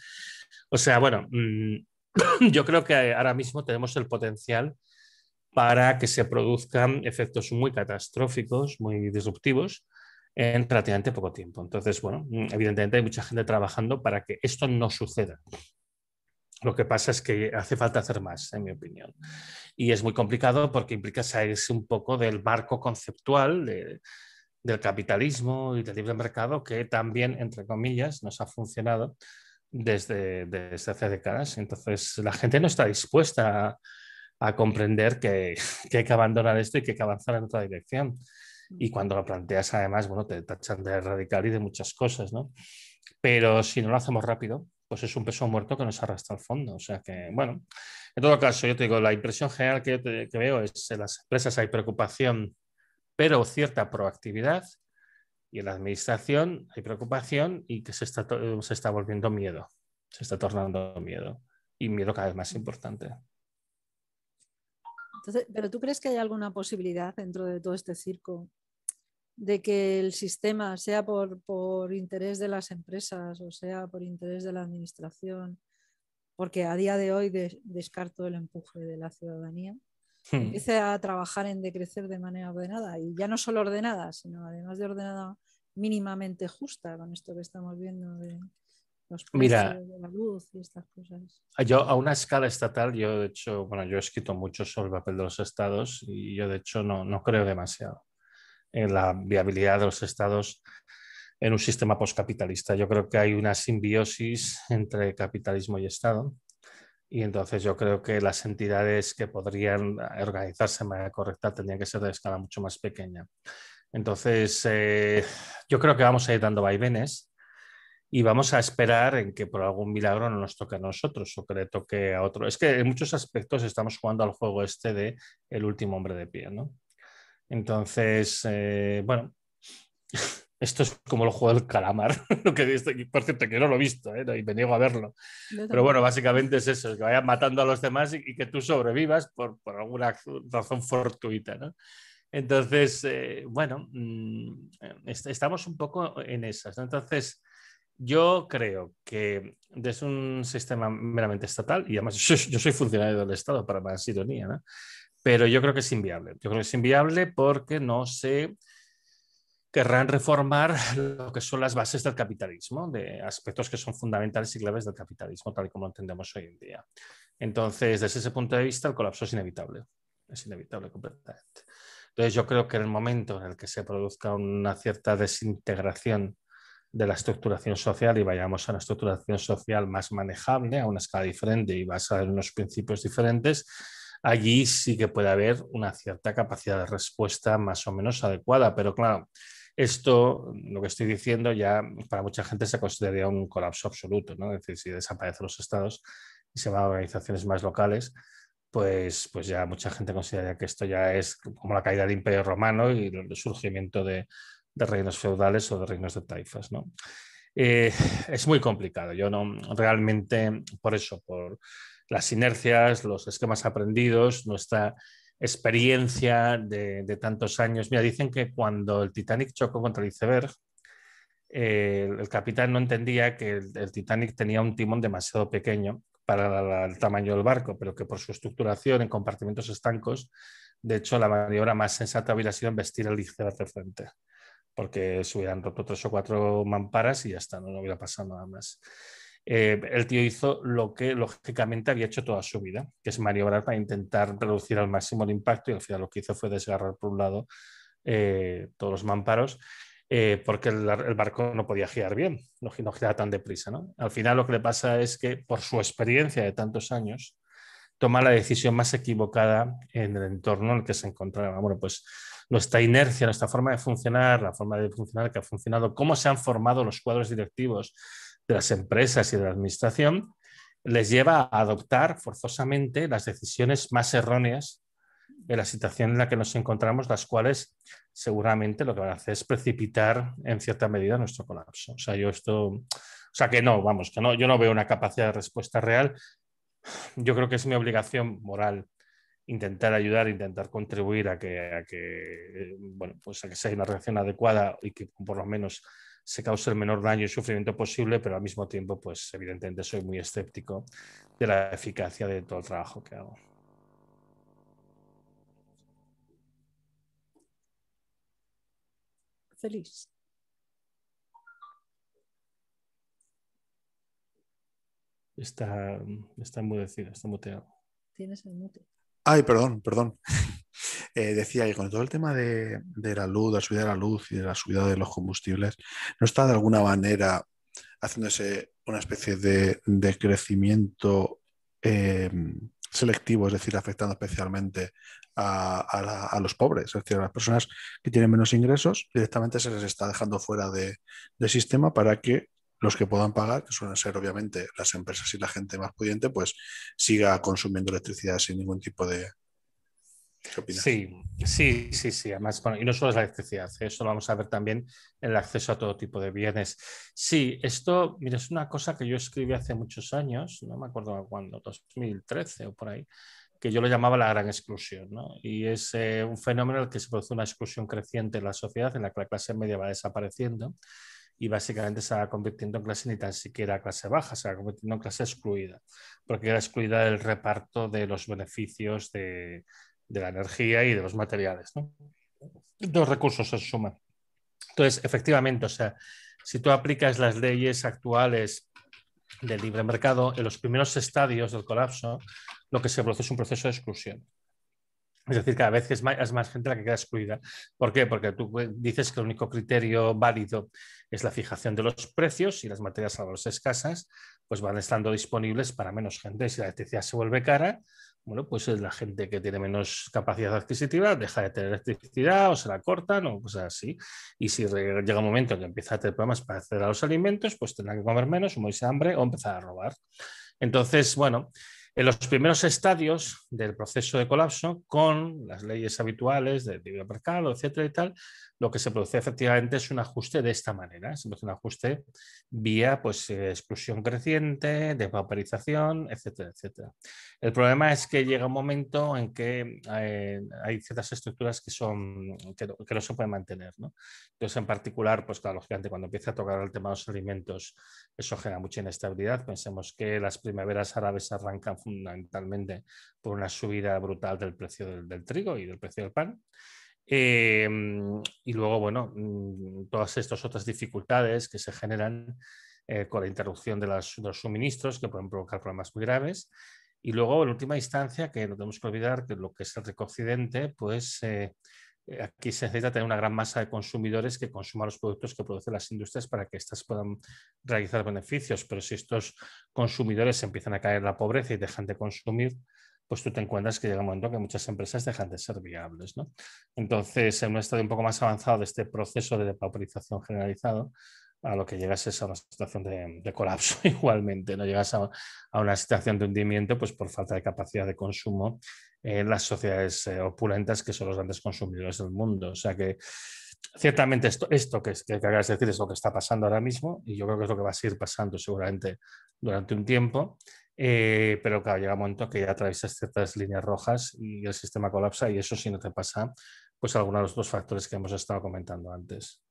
O sea, bueno, mm, yo creo que ahora mismo tenemos el potencial para que se produzcan efectos muy catastróficos, muy disruptivos en prácticamente poco tiempo. Entonces, bueno, mm, evidentemente hay mucha gente trabajando para que esto no suceda. Lo que pasa es que hace falta hacer más, en mi opinión. Y es muy complicado porque implica salirse un poco del marco conceptual del capitalismo y del libre mercado que también, entre comillas, nos ha funcionado desde, desde hace décadas. Entonces, la gente no está dispuesta a, comprender que, hay que abandonar esto y que hay que avanzar en otra dirección. Y cuando lo planteas, además, bueno, te tachan de radical y de muchas cosas, ¿no? Pero si no lo hacemos rápido, pues es un peso muerto que nos arrastra al fondo. O sea que, bueno, en todo caso, yo te digo, la impresión general que, veo es que en las empresas hay preocupación, pero cierta proactividad, y en la administración hay preocupación y que se está, se está volviendo miedo, se está tornando miedo, y miedo cada vez más importante. Entonces, ¿pero tú crees que hay alguna posibilidad dentro de todo este circo de que el sistema, sea por, por, interés de las empresas o sea por interés de la administración, porque a día de hoy descarto el empuje de la ciudadanía, hmm. empiece a trabajar en decrecer de manera ordenada y ya no solo ordenada, sino además de ordenada mínimamente justa con esto que estamos viendo de, los Mira, de la luz y estas cosas. Yo a una escala estatal, yo de hecho, bueno, yo he escrito mucho sobre el papel de los estados y yo de hecho no creo demasiado en la viabilidad de los estados en un sistema poscapitalista Yo creo que hay una simbiosis entre capitalismo y Estado. Y entonces yo creo que las entidades que podrían organizarse de manera correcta tendrían que ser de escala mucho más pequeña. Entonces, eh, yo creo que vamos a ir dando vaivenes y vamos a esperar en que por algún milagro no nos toque a nosotros o que le toque a otro. Es que en muchos aspectos estamos jugando al juego este de el último hombre de pie, ¿no? Entonces, eh, bueno, esto es como el juego del calamar, lo que por cierto que no lo he visto ¿eh? y me niego a verlo. Pero bueno, básicamente es eso, que vayan matando a los demás y, que tú sobrevivas por, por alguna razón fortuita. ¿no? Entonces, eh, bueno, mm, estamos un poco en esas. Entonces, yo creo que es un sistema meramente estatal, y además yo, yo soy funcionario del Estado, para más ironía, ¿no? pero yo creo que es inviable. Yo creo que es inviable porque no se querrán reformar lo que son las bases del capitalismo, de aspectos que son fundamentales y claves del capitalismo, tal y como lo entendemos hoy en día. Entonces, desde ese punto de vista, el colapso es inevitable. Es inevitable completamente. Entonces, yo creo que en el momento en el que se produzca una cierta desintegración de la estructuración social y vayamos a una estructuración social más manejable, a una escala diferente y basada en unos principios diferentes, allí sí que puede haber una cierta capacidad de respuesta más o menos adecuada, pero claro, esto, lo que estoy diciendo, ya para mucha gente se consideraría un colapso absoluto, ¿no? Es decir, si desaparecen los estados y se van a organizaciones más locales, pues, pues ya mucha gente consideraría que esto ya es como la caída del Imperio Romano y el surgimiento de, de reinos feudales o de reinos de taifas, ¿no? Eh, es muy complicado. Yo no realmente, por eso, por las inercias, los esquemas aprendidos, nuestra experiencia de, tantos años. Mira, dicen que cuando el Titanic chocó contra el iceberg, eh, el, capitán no entendía que el, Titanic tenía un timón demasiado pequeño para el tamaño del barco, pero que por su estructuración en compartimentos estancos, de hecho, la maniobra más sensata hubiera sido vestir el iceberg de frente, porque se hubieran roto tres o cuatro mamparas y ya está, no, no hubiera pasado nada más. Eh, el tío hizo lo que lógicamente había hecho toda su vida, que es maniobrar para intentar reducir al máximo el impacto y al final lo que hizo fue desgarrar por un lado eh, todos los mamparos. Eh, porque el, barco no podía girar bien, no, giraba tan deprisa. Al final lo que le pasa es que por su experiencia de tantos años, toma la decisión más equivocada en el entorno en el que se encontraba. Bueno, pues nuestra inercia, nuestra forma de funcionar, la forma de funcionar que ha funcionado, cómo se han formado los cuadros directivos, de las empresas y de la administración les lleva a adoptar forzosamente las decisiones más erróneas de la situación en la que nos encontramos, las cuales seguramente lo que van a hacer es precipitar en cierta medida nuestro colapso. O sea, yo esto, o sea que no, vamos, que no, yo no veo una capacidad de respuesta real. Yo creo que es mi obligación moral intentar ayudar, intentar contribuir a que, a que eh, bueno, pues a que sea una reacción adecuada y que por lo menos se cause el menor daño y sufrimiento posible, pero al mismo tiempo, pues evidentemente soy muy escéptico de la eficacia de todo el trabajo que hago. Feliz. Está, está está muteado. Tienes el mute. Ay, perdón, perdón. Eh, decía que con todo el tema de, la luz, la subida de la luz y de la subida de los combustibles, ¿no está de alguna manera haciéndose una especie de, crecimiento eh, selectivo, es decir, afectando especialmente a, los pobres, es decir, a las personas que tienen menos ingresos, directamente se les está dejando fuera de, de sistema para que los que puedan pagar, que suelen ser obviamente las empresas y la gente más pudiente, pues siga consumiendo electricidad sin ningún tipo de, Sí, sí, sí, sí. Además, bueno, y no solo es la electricidad, ¿eh? eso lo vamos a ver también en el acceso a todo tipo de bienes. Sí, esto, mira, es una cosa que yo escribí hace muchos años, no me acuerdo cuándo, 2013 o por ahí, que yo lo llamaba la gran exclusión. ¿no? Y es eh, un fenómeno en el que se produce una exclusión creciente en la sociedad, en la que la clase media va desapareciendo y básicamente se va convirtiendo en clase ni tan siquiera clase baja, se va convirtiendo en clase excluida, porque era excluida del reparto de los beneficios de, de la energía y de los materiales. Dos recursos se suman. Entonces, efectivamente, o sea, si tú aplicas las leyes actuales del libre mercado, en los primeros estadios del colapso, lo que se produce es un proceso de exclusión. Es decir, cada vez es más, más gente la que queda excluida. ¿Por qué? Porque tú dices que el único criterio válido es la fijación de los precios y las materias a escasas pues van estando disponibles para menos gente. Si la electricidad se vuelve cara, bueno, pues es la gente que tiene menos capacidad adquisitiva, deja de tener electricidad o se la cortan o cosas así. Y si llega un momento en que empieza a tener problemas para acceder a los alimentos, pues tendrá que comer menos, morirse hambre o empezar a robar. Entonces, bueno, en los primeros estadios del proceso de colapso, con las leyes habituales de libre mercado, etcétera y tal, lo que se produce efectivamente es un ajuste de esta manera, es un ajuste vía pues, eh, exclusión creciente, desvaporización, etcétera, etcétera. El problema es que llega un momento en que eh, hay ciertas estructuras que, son, que, no, se pueden mantener. ¿no? Entonces, en particular, pues claro, lógicamente cuando empieza a tocar el tema de los alimentos, eso genera mucha inestabilidad. Pensemos que las primaveras árabes arrancan fundamentalmente por una subida brutal del precio del, del trigo y del precio del pan. Eh, y luego, bueno, mm, todas estas otras dificultades que se generan eh, con la interrupción de, los suministros que pueden provocar problemas muy graves. Y luego, en última instancia, que no tenemos que olvidar que lo que es el rico pues eh, aquí se necesita tener una gran masa de consumidores que consuman los productos que producen las industrias para que éstas puedan realizar beneficios. Pero si estos consumidores empiezan a caer en la pobreza y dejan de consumir, pues tú te encuentras que llega un momento que muchas empresas dejan de ser viables. ¿no? Entonces, en un estado un poco más avanzado de este proceso de depauperización generalizado, a lo que llegas es a una situación de, colapso igualmente, no llegas a, una situación de hundimiento pues por falta de capacidad de consumo en las sociedades eh, opulentas que son los grandes consumidores del mundo. O sea que ciertamente esto, que, que acabas de decir es lo que está pasando ahora mismo y yo creo que es lo que va a seguir pasando seguramente durante un tiempo. Eh, pero claro, llega un momento que ya atraviesas ciertas líneas rojas y el sistema colapsa y eso si no te pasa, pues alguno de los dos factores que hemos estado comentando antes.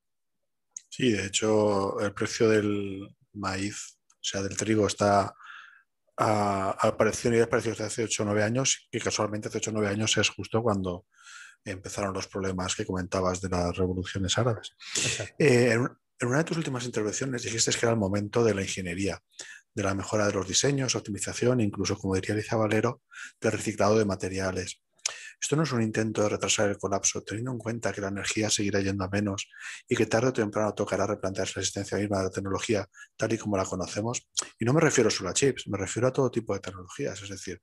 Sí, de hecho, el precio del maíz, o sea, del trigo, está a, y desapareciendo niveles hace 8 o 9 años y casualmente hace 8 o 9 años es justo cuando empezaron los problemas que comentabas de las revoluciones árabes. Eh, en, en una de tus últimas intervenciones dijiste que era el momento de la ingeniería de la mejora de los diseños, optimización, e incluso, como diría Alicia Valero, de reciclado de materiales. Esto no es un intento de retrasar el colapso, teniendo en cuenta que la energía seguirá yendo a menos y que tarde o temprano tocará replantearse la existencia misma de la tecnología tal y como la conocemos. Y no me refiero solo a chips, me refiero a todo tipo de tecnologías, es decir,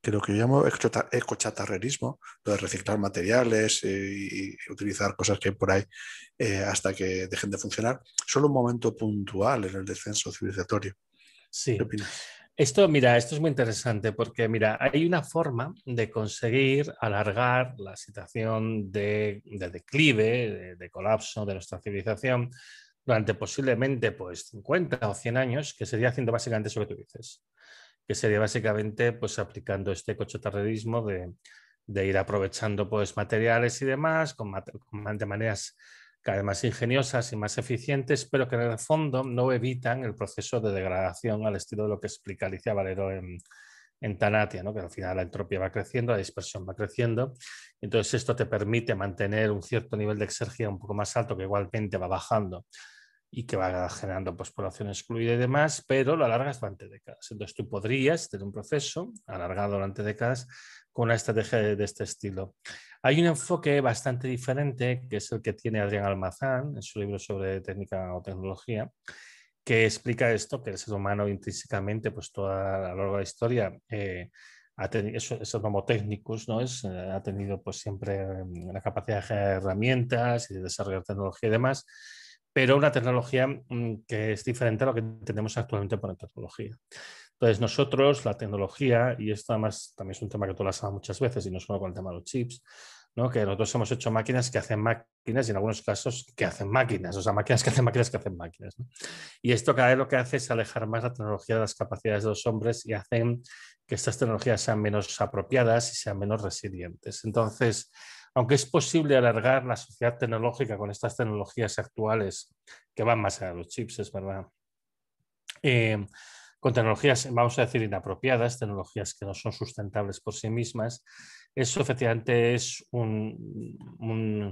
que lo que yo llamo ecochatarrerismo, lo de reciclar materiales eh, y, utilizar cosas que por ahí eh, hasta que dejen de funcionar, solo un momento puntual en el descenso civilizatorio. Sí. Esto, mira, esto es muy interesante porque, mira, hay una forma de conseguir alargar la situación de, declive, de, colapso de nuestra civilización durante posiblemente pues 50 o 100 años, que sería haciendo básicamente eso que tú dices, que sería básicamente pues aplicando este cochotarrerismo de, ir aprovechando pues materiales y demás con, maneras cada vez más ingeniosas y más eficientes, pero que en el fondo no evitan el proceso de degradación al estilo de lo que explica Alicia Valero en, Tanatia, ¿no? que al final la entropía va creciendo, la dispersión va creciendo. Entonces esto te permite mantener un cierto nivel de exergia un poco más alto que igualmente va bajando y que va generando pues, población excluida y demás, pero lo alargas durante décadas. Entonces tú podrías tener un proceso alargado durante décadas con una estrategia de, este estilo. Hay un enfoque bastante diferente, que es el que tiene Adrián Almazán en su libro sobre técnica o tecnología, que explica esto, que el ser humano intrínsecamente, pues toda, a lo largo de la historia, eh, esos homo ¿no? Es, eh, ha tenido pues siempre mm, la capacidad de generar herramientas y de desarrollar tecnología y demás, pero una tecnología mm, que es diferente a lo que tenemos actualmente por la tecnología. Entonces, nosotros, la tecnología, y esto además también es un tema que tú lo has hablado muchas veces, y no solo con el tema de los chips, ¿no? que nosotros hemos hecho máquinas que hacen máquinas y en algunos casos que hacen máquinas, o sea, máquinas que hacen máquinas que hacen máquinas. Y esto cada vez lo que hace es alejar más la tecnología de las capacidades de los hombres y hacen que estas tecnologías sean menos apropiadas y sean menos resilientes. Entonces, aunque es posible alargar la sociedad tecnológica con estas tecnologías actuales que van más allá de los chips, es verdad. Eh, con tecnologías, vamos a decir, inapropiadas, tecnologías que no son sustentables por sí mismas, eso efectivamente es un,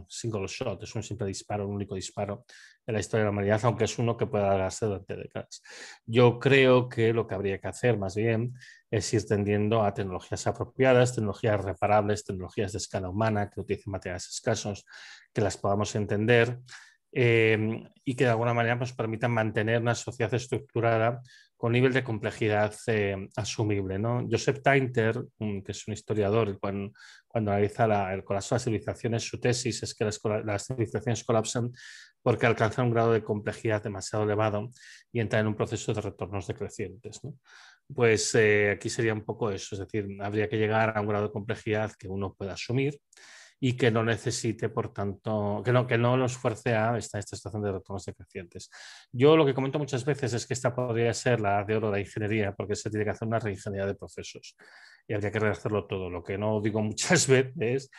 single shot, es un simple disparo, un único disparo en la historia de la humanidad, aunque es uno que pueda darse durante décadas. Yo creo que lo que habría que hacer más bien es ir tendiendo a tecnologías apropiadas, tecnologías reparables, tecnologías de escala humana que utilicen materiales escasos, que las podamos entender eh, y que de alguna manera nos pues, permitan mantener una sociedad estructurada con nivel de complejidad eh, asumible. ¿no? Joseph Tainter, que es un historiador, cuando, cuando analiza el colapso de las civilizaciones, su tesis es que las, civilizaciones colapsan porque alcanzan un grado de complejidad demasiado elevado y entran en un proceso de retornos decrecientes. Pues eh, aquí sería un poco eso, es decir, habría que llegar a un grado de complejidad que uno pueda asumir y que no necesite, por tanto, que no, que no fuerce a esta, esta situación de retornos decrecientes. Yo lo que comento muchas veces es que esta podría ser la de oro de la ingeniería, porque se tiene que hacer una reingeniería de procesos y habría que rehacerlo todo. Lo que no digo muchas veces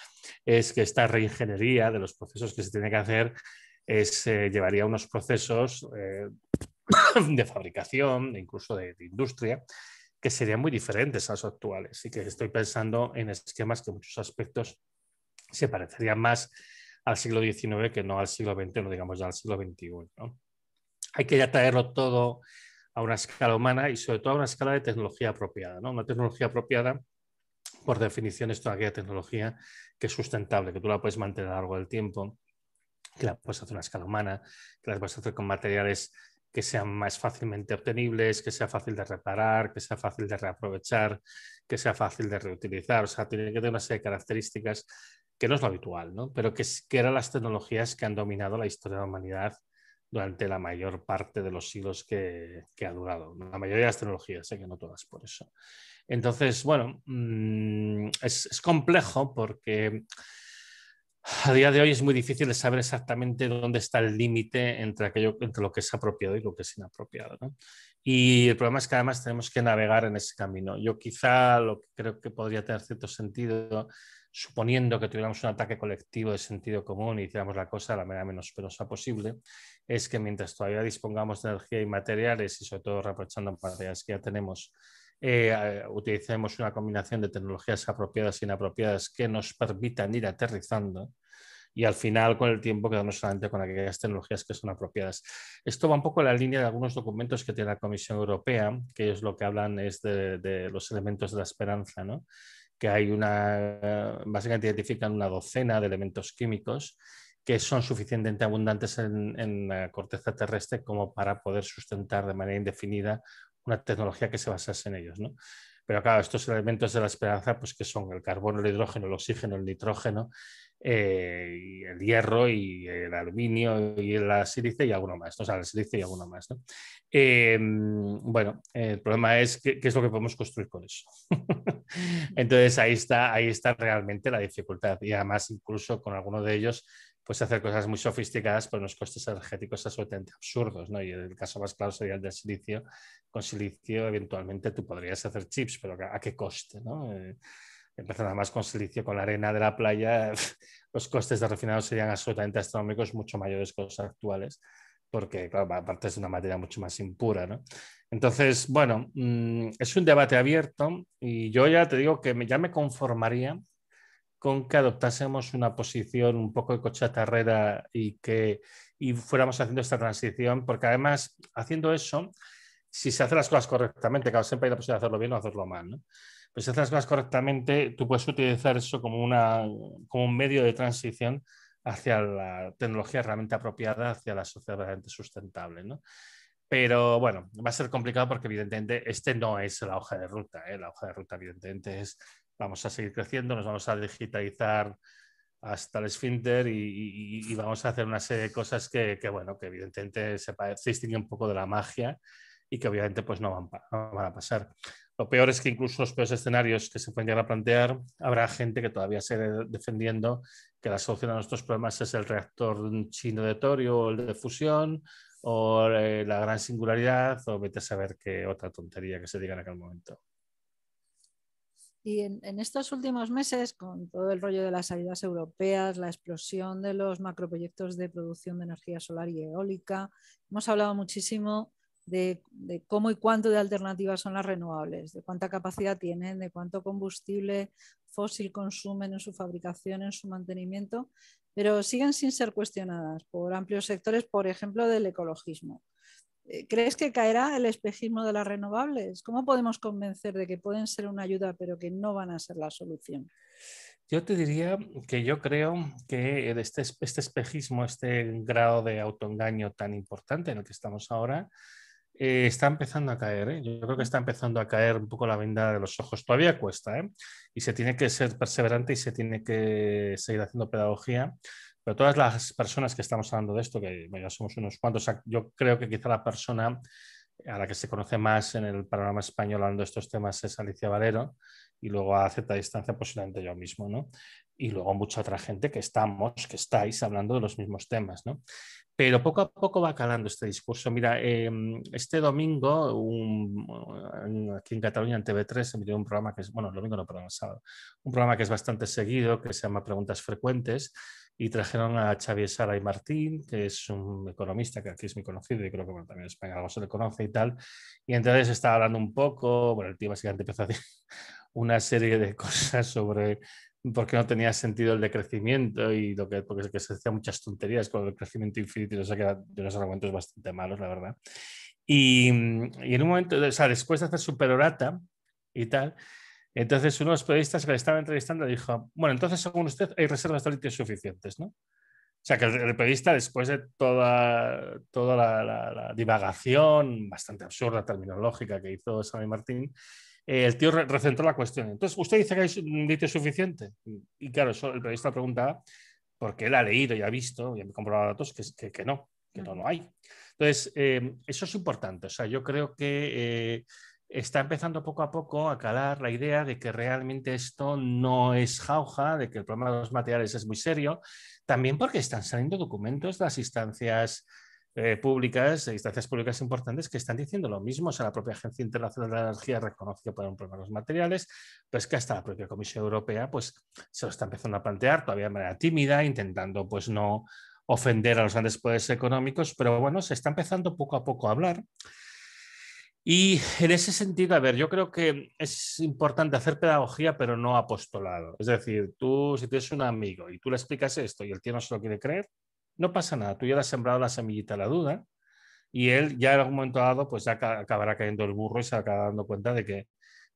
es que esta reingeniería de los procesos que se tiene que hacer es, llevaría eh, llevaría unos procesos eh, de fabricación, incluso de, de industria, que serían muy diferentes a los actuales y que estoy pensando en esquemas que muchos aspectos se parecería más al siglo XIX que no al siglo XX, no digamos ya al siglo XXI. Hay que ya traerlo todo a una escala humana y sobre todo a una escala de tecnología apropiada. ¿no? Una tecnología apropiada, por definición, es toda aquella tecnología que es sustentable, que tú la puedes mantener a lo largo del tiempo, que la puedes hacer a una escala humana, que la puedes hacer con materiales que sean más fácilmente obtenibles, que sea fácil de reparar, que sea fácil de reaprovechar, que sea fácil de reutilizar. O sea, tiene que tener una serie de características que no es lo habitual, ¿no? pero que, que eran las tecnologías que han dominado la historia de la humanidad durante la mayor parte de los siglos que, que ha durado. La mayoría de las tecnologías, sé ¿eh? que no todas por eso. Entonces, bueno, mm, es, es complejo porque a día de hoy es muy difícil de saber exactamente dónde está el límite entre, aquello, entre lo que es apropiado y lo que es inapropiado. ¿no? Y el problema es que además tenemos que navegar en ese camino. Yo quizá lo que creo que podría tener cierto sentido suponiendo que tuviéramos un ataque colectivo de sentido común y hiciéramos la cosa de la manera menos penosa posible, es que mientras todavía dispongamos de energía y materiales, y sobre todo reprochando materiales que ya tenemos, eh, eh, utilicemos una combinación de tecnologías apropiadas e inapropiadas que nos permitan ir aterrizando y al final con el tiempo quedarnos solamente con aquellas tecnologías que son apropiadas. Esto va un poco en la línea de algunos documentos que tiene la Comisión Europea, que es lo que hablan es de, de los elementos de la esperanza, ¿no? que hay una, básicamente identifican una docena de elementos químicos que son suficientemente abundantes en, la corteza terrestre como para poder sustentar de manera indefinida una tecnología que se basase en ellos. ¿no? Pero claro, estos elementos de la esperanza, pues que son el carbono, el hidrógeno, el oxígeno, el nitrógeno, eh, el hierro y el aluminio y la sílice y alguno más, o sea, y alguno más. ¿no? Em, bueno, el problema es qué, es lo que podemos construir con eso. Entonces ahí está, ahí está realmente la dificultad y además incluso con alguno de ellos pues hacer cosas muy sofisticadas por unos costes energéticos absolutamente absurdos, ¿no? Y el caso más claro sería el de silicio. Con silicio eventualmente tú podrías hacer chips, pero ¿a qué coste, no? Eh, empezando más con silicio, con la arena de la playa, los costes de refinado serían absolutamente astronómicos, mucho mayores que los actuales, porque, claro, aparte es una materia mucho más impura, ¿no? Entonces, bueno, mm, es un debate abierto y yo ya te digo que ya me conformaría con que adoptásemos una posición un poco de cochatarrera y que y fuéramos haciendo esta transición, porque además, haciendo eso, si se hacen las cosas correctamente, claro, siempre hay la posibilidad de hacerlo bien o hacerlo mal, ¿no? Pues si haces las correctamente, tú puedes utilizar eso como, una, como un medio de transición hacia la tecnología realmente apropiada, hacia la sociedad realmente sustentable. Pero bueno, va a ser complicado porque evidentemente este no es la hoja de ruta. ¿eh? La hoja de ruta evidentemente es vamos a seguir creciendo, nos vamos a digitalizar hasta el esfínter y, vamos a hacer una serie de cosas que, que bueno, que evidentemente se, se un poco de la magia y que obviamente pues no van a pasar. Lo peor es que incluso los peores escenarios que se pueden llegar a plantear, habrá gente que todavía sigue defendiendo que la solución a nuestros problemas es el reactor chino de torio o el de fusión o eh, la gran singularidad o vete a saber qué otra tontería que se diga en aquel momento. Y en, en, estos últimos meses, con todo el rollo de las ayudas europeas, la explosión de los macroproyectos de producción de energía solar y eólica, hemos hablado muchísimo de, cómo y cuánto de alternativas son las renovables, de cuánta capacidad tienen, de cuánto combustible fósil consumen en su fabricación, en su mantenimiento, pero siguen sin ser cuestionadas por amplios sectores, por ejemplo, del ecologismo. Eh, ¿Crees que caerá el espejismo de las renovables? ¿Cómo podemos convencer de que pueden ser una ayuda, pero que no van a ser la solución? Yo te diría que yo creo que este, este espejismo, este grado de autoengaño tan importante en el que estamos ahora, eh, está empezando a caer. ¿eh? Yo creo que está empezando a caer un poco la venda de los ojos. Todavía cuesta, ¿eh? y se tiene que ser perseverante y se tiene que seguir haciendo pedagogía. Pero todas las personas que estamos hablando de esto, que ya somos unos cuantos, yo creo que quizá la persona a la que se conoce más en el panorama español hablando de estos temas es Alicia Valero y luego a cierta distancia posiblemente pues, yo mismo, ¿no? y luego mucha otra gente que estamos, que estáis hablando de los mismos temas, ¿no? Pero poco a poco va calando este discurso. Mira, em, este domingo, aquí en Cataluña, en TV3, se emitió un programa que es, bueno, el domingo no, perdón, el sábado, un programa que es bastante seguido, que se llama Preguntas Frecuentes, y trajeron a Xavier Sara y Martín, que es un economista que aquí es muy conocido y creo que bueno, también en España algo se le conoce y tal. Y entonces estaba hablando un poco, bueno, el tío básicamente empezó a decir una serie de cosas sobre porque no tenía sentido el decrecimiento y lo que, porque se, se hacían muchas tonterías con el crecimiento infinito y o sea, de unos argumentos bastante malos, la verdad. Y, en un momento, o sea, después de hacer perorata y tal, entonces uno de los periodistas que le estaba entrevistando dijo, bueno, entonces según usted hay reservas de litio suficientes, ¿no? O sea, que el, periodista, después de toda, toda la, la divagación bastante absurda, terminológica que hizo Sammy Martín, eh, el tío recentró la cuestión. Entonces, ¿usted dice que hay un litio suficiente? Y claro, eso, el periodista pregunta, porque él ha leído y ha visto y ha comprobado datos que, que, no, que no hay. Entonces, eh, eso es importante. O sea, yo creo que eh, está empezando poco a poco a calar la idea de que realmente esto no es jauja, de que el problema de los materiales es muy serio, también porque están saliendo documentos de las instancias eh, públicas, eh, instancias públicas importantes que están diciendo lo mismo. O sea, la propia Agencia Internacional de la Energía reconoce que pueden problema los materiales, pero es que hasta la propia Comisión Europea pues, se lo está empezando a plantear todavía de manera tímida, intentando pues, no ofender a los grandes poderes económicos, pero bueno, se está empezando poco a poco a hablar. Y en ese sentido, a ver, yo creo que es importante hacer pedagogía, pero no apostolado. Es decir, tú, si tienes un amigo y tú le explicas esto y el tío no se lo quiere creer, no pasa nada, tú ya le has sembrado la semillita la duda y él ya en algún momento dado pues ya acabará cayendo el burro y se acabará dando cuenta de que,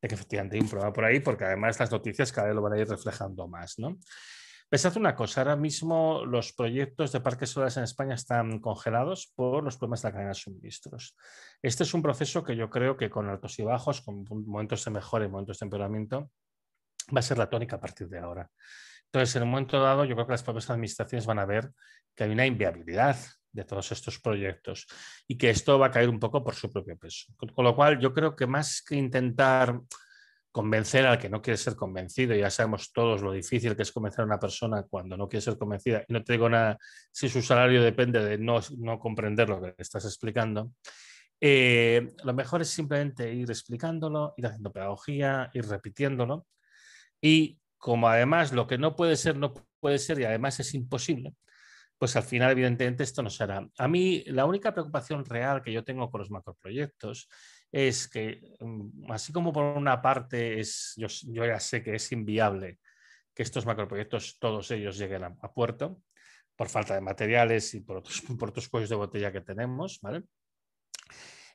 efectivamente hay un problema por ahí, porque además las noticias cada vez lo van a ir reflejando más, ¿no? Pensad una cosa, ahora mismo los proyectos de parques solares en España están congelados por los problemas de la cadena de suministros. Este es un proceso que yo creo que con altos y bajos, con momentos de mejora y momentos de empeoramiento, va a ser la tónica a partir de ahora. Entonces, en un momento dado, yo creo que las propias administraciones van a ver que hay una inviabilidad de todos estos proyectos y que esto va a caer un poco por su propio peso. Con, lo cual, yo creo que más que intentar convencer al que no quiere ser convencido, ya sabemos todos lo difícil que es convencer a una persona cuando no quiere ser convencida, y no te digo nada si su salario depende de no, no comprender lo que estás explicando, eh, lo mejor es simplemente ir explicándolo, ir haciendo pedagogía, ir repitiéndolo y como además lo que no puede ser, no puede ser y además es imposible, pues al final evidentemente esto no será. A mí la única preocupación real que yo tengo con los macroproyectos es que, mm, así como por una parte es, yo, ya sé que es inviable que estos macroproyectos, todos ellos lleguen a, puerto, por falta de materiales y por otros, por otros cuellos de botella que tenemos, ¿vale?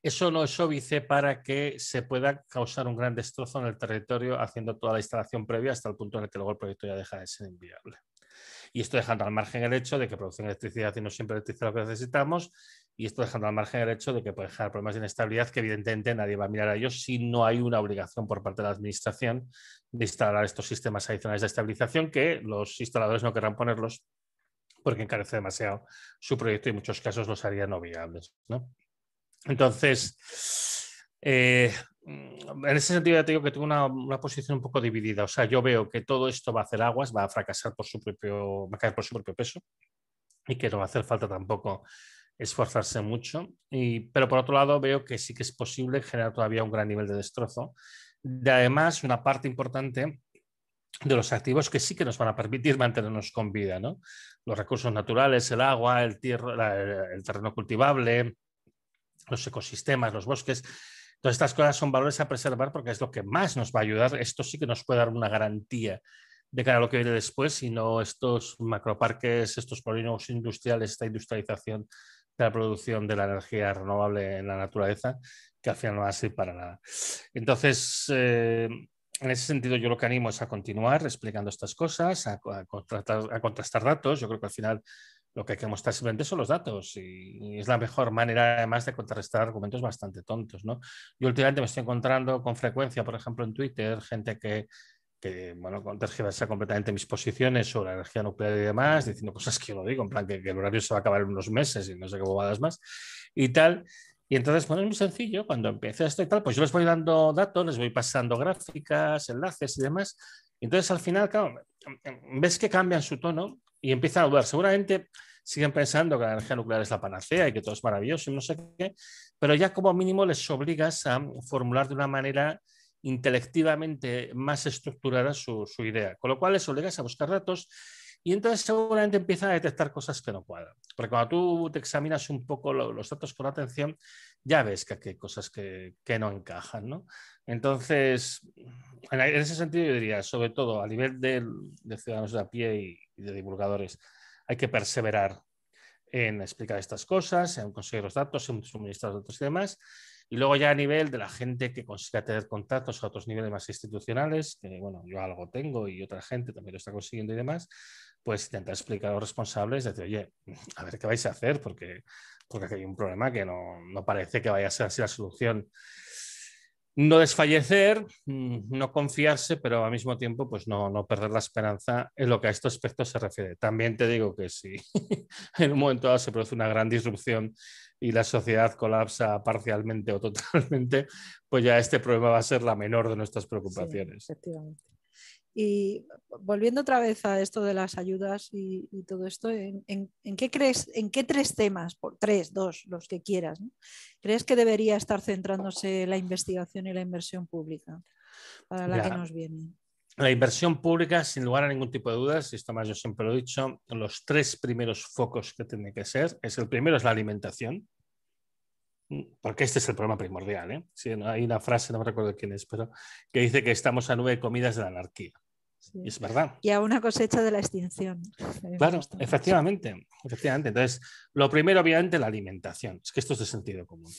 Eso no es óbice para que se pueda causar un gran destrozo en el territorio haciendo toda la instalación previa hasta el punto en el que luego el proyecto ya deja de ser inviable. Y esto dejando al margen el hecho de que producen electricidad y no siempre electricidad lo que necesitamos. Y esto dejando al margen el hecho de que puede generar problemas de inestabilidad que evidentemente nadie va a mirar a ellos si no hay una obligación por parte de la administración de instalar estos sistemas adicionales de estabilización que los instaladores no querrán ponerlos porque encarece demasiado su proyecto y en muchos casos los harían no viables. ¿no? Entonces, eh, en ese sentido ya te digo que tengo una, posición un poco dividida. O sea, yo veo que todo esto va a hacer aguas, va a fracasar por su propio, a caer por su propio peso y que no va a hacer falta tampoco esforzarse mucho. pero por otro lado veo que sí que es posible generar todavía un gran nivel de destrozo. además, una parte importante de los activos que sí que nos van a permitir mantenernos con vida, Los recursos naturales, el agua, el, tierra, el terreno cultivable, los ecosistemas, los bosques. Todas estas cosas son valores a preservar porque es lo que más nos va a ayudar. Esto sí que nos puede dar una garantía de cara a lo que viene después, sino estos macroparques, estos polígonos industriales, esta industrialización de la producción de la energía renovable en la naturaleza, que al final no va a ser para nada. Entonces, eh, en ese sentido, yo lo que animo es a continuar explicando estas cosas, a, a contrastar datos. Yo creo que al final lo que hay que mostrar simplemente son los datos y, es la mejor manera además de contrarrestar argumentos bastante tontos. ¿no? Yo últimamente me estoy encontrando con frecuencia, por ejemplo, en Twitter, gente que, que bueno, tergiversa completamente mis posiciones sobre la energía nuclear y demás, diciendo cosas que yo no digo, en plan que, el horario se va a acabar en unos meses y no sé qué bobadas más y tal. Y entonces, bueno, es muy sencillo, cuando empieza esto y tal, pues yo les voy dando datos, les voy pasando gráficas, enlaces y demás. entonces al final, claro, ves que cambian su tono y empiezan a dudar. Seguramente siguen pensando que la energía nuclear es la panacea y que todo es maravilloso y no sé qué, pero ya como mínimo les obligas a formular de una manera intelectivamente más estructurada su, idea, con lo cual les obligas a buscar datos y entonces seguramente empiezan a detectar cosas que no cuadran. Porque cuando tú te examinas un poco los datos con atención, ya ves que, hay cosas que, que no encajan, ¿no? Entonces, en ese sentido yo diría, sobre todo a nivel de, ciudadanos de a pie y, de divulgadores, hay que perseverar en explicar estas cosas, en conseguir los datos, en suministrar los datos y demás. Y luego ya a nivel de la gente que consiga tener contactos a otros niveles más institucionales, que bueno, yo algo tengo y otra gente también lo está consiguiendo y demás, pues intentar explicar a los responsables, decir, oye, a ver qué vais a hacer, porque, porque aquí hay un problema que no, no parece que vaya a ser así la solución no desfallecer, mm, no confiarse, pero al mismo tiempo pues no, no, perder la esperanza en lo que a estos aspectos se refiere. También te digo que si en un momento dado se produce una gran disrupción y la sociedad colapsa parcialmente o totalmente, pues ya este problema va a ser la menor de nuestras preocupaciones. efectivamente. Y volviendo otra vez a esto de las ayudas y, todo esto, ¿en, qué crees, en qué tres temas, por tres, dos, los que quieras, crees que debería estar centrándose la investigación y la inversión pública para la que nos viene? La inversión pública, sin lugar a ningún tipo de dudas, y esto más yo siempre lo he dicho, los tres primeros focos que tiene que ser, es el primero es la alimentación, porque este es el problema primordial, ¿eh? hay una frase, no me recuerdo quién es, pero que dice que estamos a nueve comidas de la anarquía. es verdad. Y a una cosecha de la extinción. Claro, efectivamente, efectivamente. Entonces, lo primero, obviamente, la alimentación. Es que esto es de sentido común.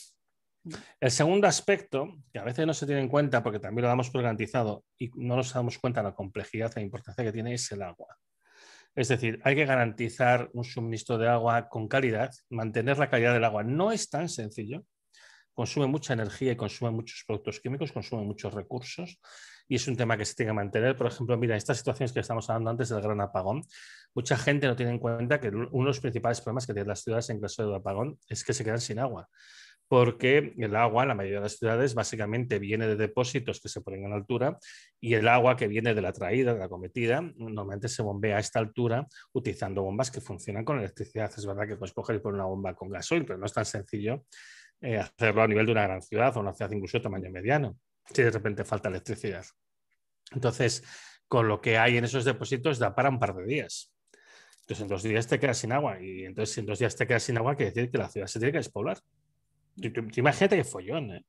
Mm. El segundo aspecto, que a veces no se tiene en cuenta porque también lo damos por garantizado y no nos damos cuenta de la complejidad e importancia que tiene, es el agua. Es decir, hay que garantizar un suministro de agua con calidad, mantener la calidad del agua. No es tan sencillo. Consume mucha energía y consume muchos productos químicos, consume muchos recursos y es un tema que se tiene que mantener. Por ejemplo, mira, estas situaciones que estamos hablando antes del gran apagón, mucha gente no tiene en cuenta que uno de los principales problemas que tienen las ciudades en caso de apagón es que se quedan sin agua porque el agua, en la mayoría de las ciudades, básicamente viene de depósitos que se ponen en altura y el agua que viene de la traída, de la cometida, normalmente se bombea a esta altura utilizando bombas que funcionan con electricidad. Es verdad que puedes coger y poner una bomba con gasoil, pero no es tan sencillo eh, hacerlo a nivel de una gran ciudad o una ciudad incluso de tamaño mediano, si de repente falta electricidad. Entonces, con lo que hay en esos depósitos da para un par de días. Entonces, en dos días te quedas sin agua y entonces, si en dos días te quedas sin agua, quiere decir que la ciudad se tiene que despoblar. Imagínate que follón. ¿eh?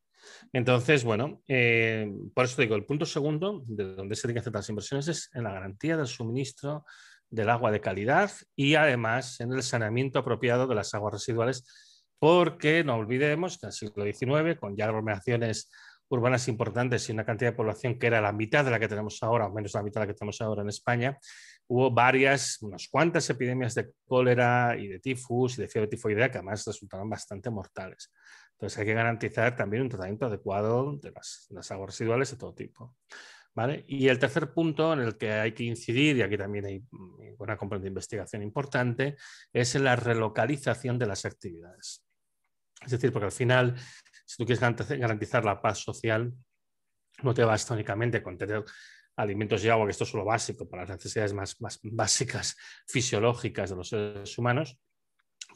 Entonces, bueno, eh, por eso digo, el punto segundo de donde se tienen que hacer las inversiones es en la garantía del suministro del agua de calidad y además en el saneamiento apropiado de las aguas residuales, porque no olvidemos que en el siglo XIX, con ya aglomeraciones urbanas importantes y una cantidad de población que era la mitad de la que tenemos ahora, o menos la mitad de la que tenemos ahora en España, hubo varias, unas cuantas epidemias de cólera y de tifus y de fiebre tifoidea que además resultaron bastante mortales. Entonces hay que garantizar también un tratamiento adecuado de las, aguas residuales de todo tipo. ¿Vale? Y el tercer punto en el que hay que incidir, y aquí también hay una componente de investigación importante, es en la relocalización de las actividades. Es decir, porque al final, si tú quieres garantizar la paz social, no te basta únicamente con tener alimentos y agua, que esto es lo básico para las necesidades más, básicas fisiológicas de los seres humanos,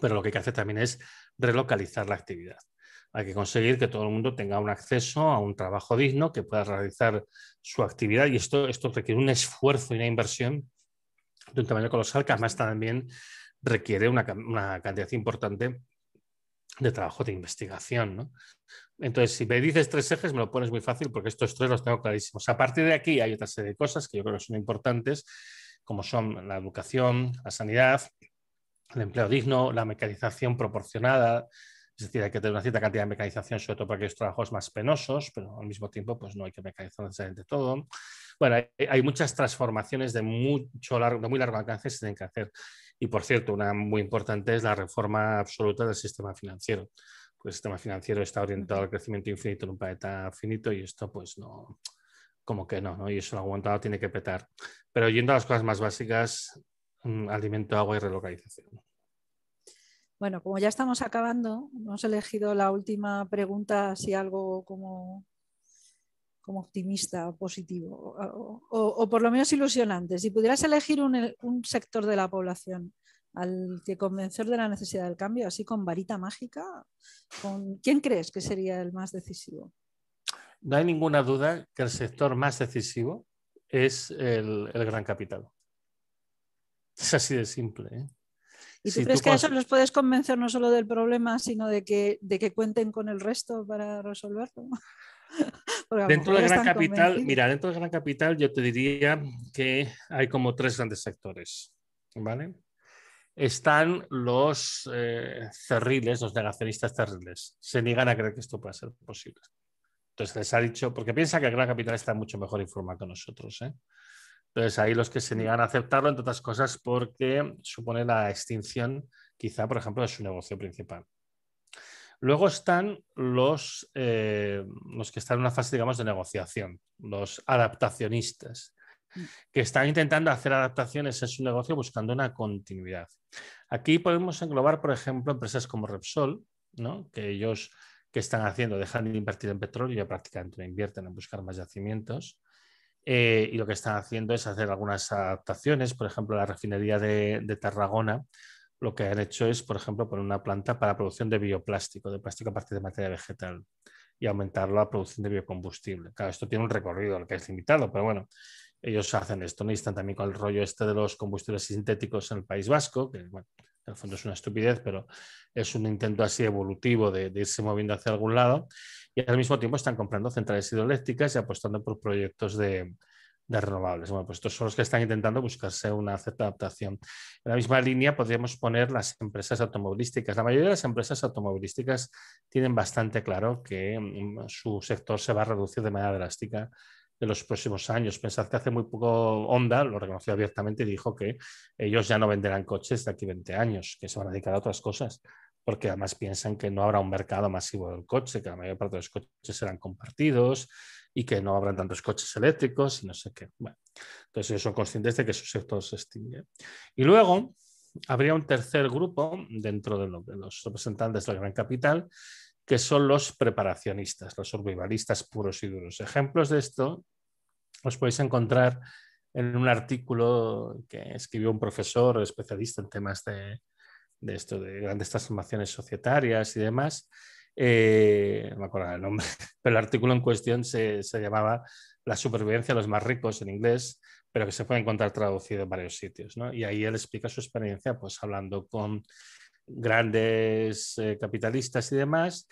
pero lo que hay que hacer también es relocalizar la actividad. Hay que conseguir que todo el mundo tenga un acceso a un trabajo digno, que pueda realizar su actividad y esto, esto requiere un esfuerzo y una inversión de un tamaño colosal que además también requiere una, una cantidad importante de trabajo de investigación. Entonces, si me dices tres ejes, me lo pones muy fácil porque estos tres los tengo clarísimos. A partir de aquí hay otra serie de cosas que yo creo que son importantes, como son la educación, la sanidad, el empleo digno, la mecanización proporcionada, es decir, hay que tener una cierta cantidad de mecanización, sobre todo para aquellos trabajos más penosos, pero al mismo tiempo pues, no hay que mecanizar necesariamente todo. Bueno, hay, muchas transformaciones de, mucho largo, de muy largo alcance que se tienen que hacer. Y por cierto, una muy importante es la reforma absoluta del sistema financiero. Pues el sistema financiero está orientado al crecimiento infinito en un planeta finito y esto pues no, como que no, ¿no? Y eso lo aguantado tiene que petar. Pero yendo a las cosas más básicas, mm, alimento, agua y relocalización. Bueno, como ya estamos acabando, hemos elegido la última pregunta, si algo como como optimista o positivo, o, por lo menos ilusionante. Si pudieras elegir un, sector de la población al que convencer de la necesidad del cambio, así con varita mágica, ¿quién crees que sería el más decisivo? No hay ninguna duda que el sector más decisivo es el, gran capital. Es así de simple. ¿eh? ¿Y tú crees que a eso los puedes convencer no solo del problema, sino de que, de que cuenten con el resto para resolverlo? Dentro de la gran capital, mira, dentro de la gran capital yo te diría que hay como tres grandes sectores, ¿vale? Están los eh, cerriles, los negacionistas cerriles. Se niegan a creer que esto pueda ser posible. Entonces les ha dicho, porque piensa que la gran capital está mucho mejor informada que nosotros, ¿eh? Entonces, ahí los que se niegan a aceptarlo, entre otras cosas, porque supone la extinción, quizá, por ejemplo, de su negocio principal. Luego están eh, los, que están en una fase, digamos, de negociación, los adaptacionistas, que están intentando hacer adaptaciones en su negocio buscando una continuidad. Aquí podemos englobar, por ejemplo, empresas como Repsol, que ellos que están haciendo, dejan de invertir en petróleo, ya prácticamente no invierten en buscar más yacimientos. Eh, y lo que están haciendo es hacer algunas adaptaciones, por ejemplo, la refinería de, de Tarragona lo que han hecho es, por ejemplo, poner una planta para producción de bioplástico, de plástico a partir de materia vegetal y aumentar la producción de biocombustible. Claro, esto tiene un recorrido, al que es limitado, pero bueno, ellos hacen esto, ¿no? también con el rollo este de los combustibles sintéticos en el País Vasco, que en el fondo es una estupidez, pero es un intento así evolutivo de irse moviendo hacia algún lado. Y al mismo tiempo están comprando centrales hidroeléctricas y apostando por proyectos de, de renovables. Bueno, pues estos son los que están intentando buscarse una cierta adaptación. En la misma línea podríamos poner las empresas automovilísticas. La mayoría de las empresas automovilísticas tienen bastante claro que mm, su sector se va a reducir de manera drástica en los próximos años. Pensad que hace muy poco Honda lo reconoció abiertamente y dijo que ellos ya no venderán coches de aquí 20 años, que se van a dedicar a otras cosas porque además piensan que no habrá un mercado masivo del coche, que la mayor parte de los coches serán compartidos, y que no habrán tantos coches eléctricos y no sé qué. entonces ellos son conscientes de que su sector se extingue. Y luego habría un tercer grupo dentro de, los representantes de la gran capital, que son los preparacionistas, los survivalistas puros y duros. Ejemplos de esto os podéis encontrar en un artículo que escribió un profesor especialista en temas de, de esto, de grandes transformaciones societarias y demás, eh, no me acuerdo el nombre, pero el artículo en cuestión se, llamaba La supervivencia de los más ricos en inglés, pero que se puede encontrar traducido en varios sitios. ¿no? Y ahí él explica su experiencia pues, hablando con grandes eh, capitalistas y demás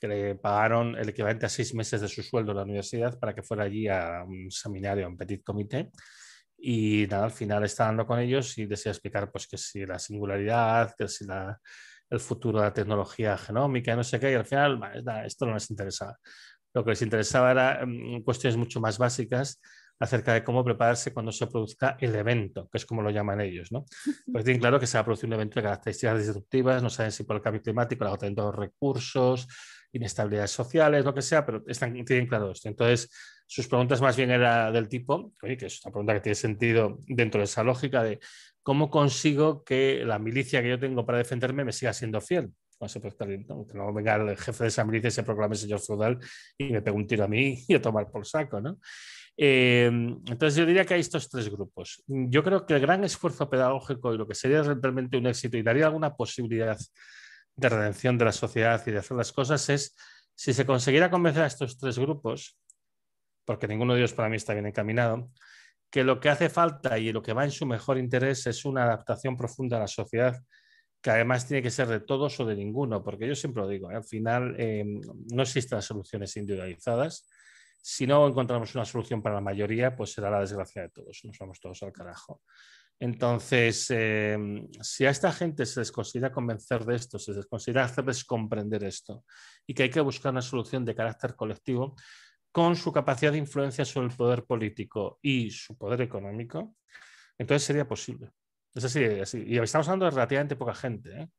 que le pagaron el equivalente a seis meses de su sueldo a la universidad para que fuera allí a un seminario, a un petit comité. Y nada, al final está hablando con ellos y desea explicar pues, que si la singularidad, que si la el futuro de la tecnología genómica y no sé qué, y al final esto no les interesaba. Lo que les interesaba era mm, cuestiones mucho más básicas acerca de cómo prepararse cuando se produzca el evento, que es como lo llaman ellos. ¿no? Pues tienen claro que se va a producir un evento de características disruptivas, no saben si por el cambio climático, el agotamiento de los recursos, inestabilidades sociales, lo que sea, pero están, tienen claro esto. Entonces, sus preguntas más bien eran del tipo, oye, que es una pregunta que tiene sentido dentro de esa lógica de ¿cómo consigo que la milicia que yo tengo para defenderme me siga siendo fiel? no, que no venga el jefe de esa milicia y se proclame señor feudal y me pegue un tiro a mí y a tomar por saco, ¿no? Eh, entonces yo diría que hay estos tres grupos. Yo creo que el gran esfuerzo pedagógico y lo que sería realmente un éxito y daría alguna posibilidad de redención de la sociedad y de hacer las cosas es si se consiguiera convencer a estos tres grupos, porque ninguno de ellos para mí está bien encaminado, que lo que hace falta y lo que va en su mejor interés es una adaptación profunda a la sociedad, que además tiene que ser de todos o de ninguno, porque yo siempre lo digo, ¿eh? al final em, no existen soluciones individualizadas. Si no encontramos una solución para la mayoría, pues será la desgracia de todos, nos vamos todos al carajo. Entonces, em, si a esta gente se les considera convencer de esto, se les considera hacerles comprender esto y que hay que buscar una solución de carácter colectivo, con su capacidad de influencia sobre el poder político y su poder económico, entonces sería posible. Es así, y estamos hablando de relativamente poca gente.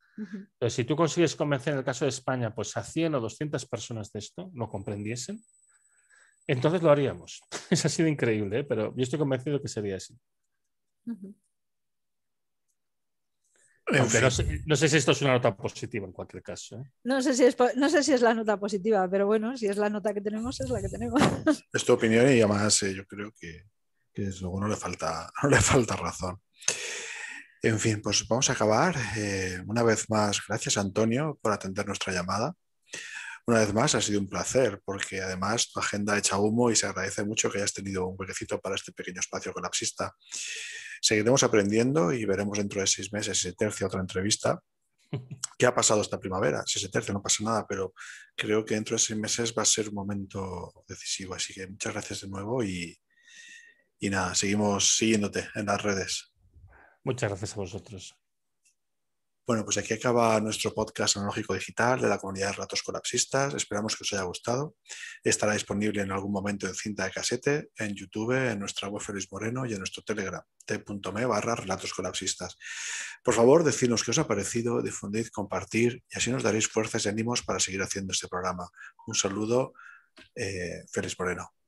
¿eh? si tú consigues convencer en el caso de España pues a 100 o 200 personas de esto, lo comprendiesen, entonces lo haríamos. Eso ha sido increíble, ¿eh? pero yo estoy convencido que sería así no, sé, si esto es una nota positiva en cualquier caso. ¿eh? No, sé si es, no sé si es la nota positiva, pero bueno, si es la nota que tenemos, es la que tenemos. Es tu opinión y además eh, yo creo que, que luego no le, falta, no le falta razón. En fin, pues vamos a acabar. Eh, una vez más, gracias Antonio por atender nuestra llamada. Una vez más, ha sido un placer porque además tu agenda echa humo y se agradece mucho que hayas tenido un huequecito para este pequeño espacio colapsista. Seguiremos aprendiendo y veremos dentro de seis meses si se tercia otra entrevista. ¿Qué ha pasado esta primavera? Si se tercia no pasa nada, pero creo que dentro de seis meses va a ser un momento decisivo. Así que muchas gracias de nuevo y, y nada, seguimos siguiéndote en las redes. Muchas gracias a vosotros. Bueno, pues aquí acaba nuestro podcast analógico digital de la comunidad de Ratos Colapsistas. Esperamos que os haya gustado. Estará disponible en algún momento en cinta de casete, en YouTube, en nuestra web Feliz Moreno y en nuestro Telegram, t.me barra Relatos Colapsistas. Por favor, decidnos qué os ha parecido, difundid, compartir y así nos daréis fuerzas y ánimos para seguir haciendo este programa. Un saludo, eh, Feliz Moreno.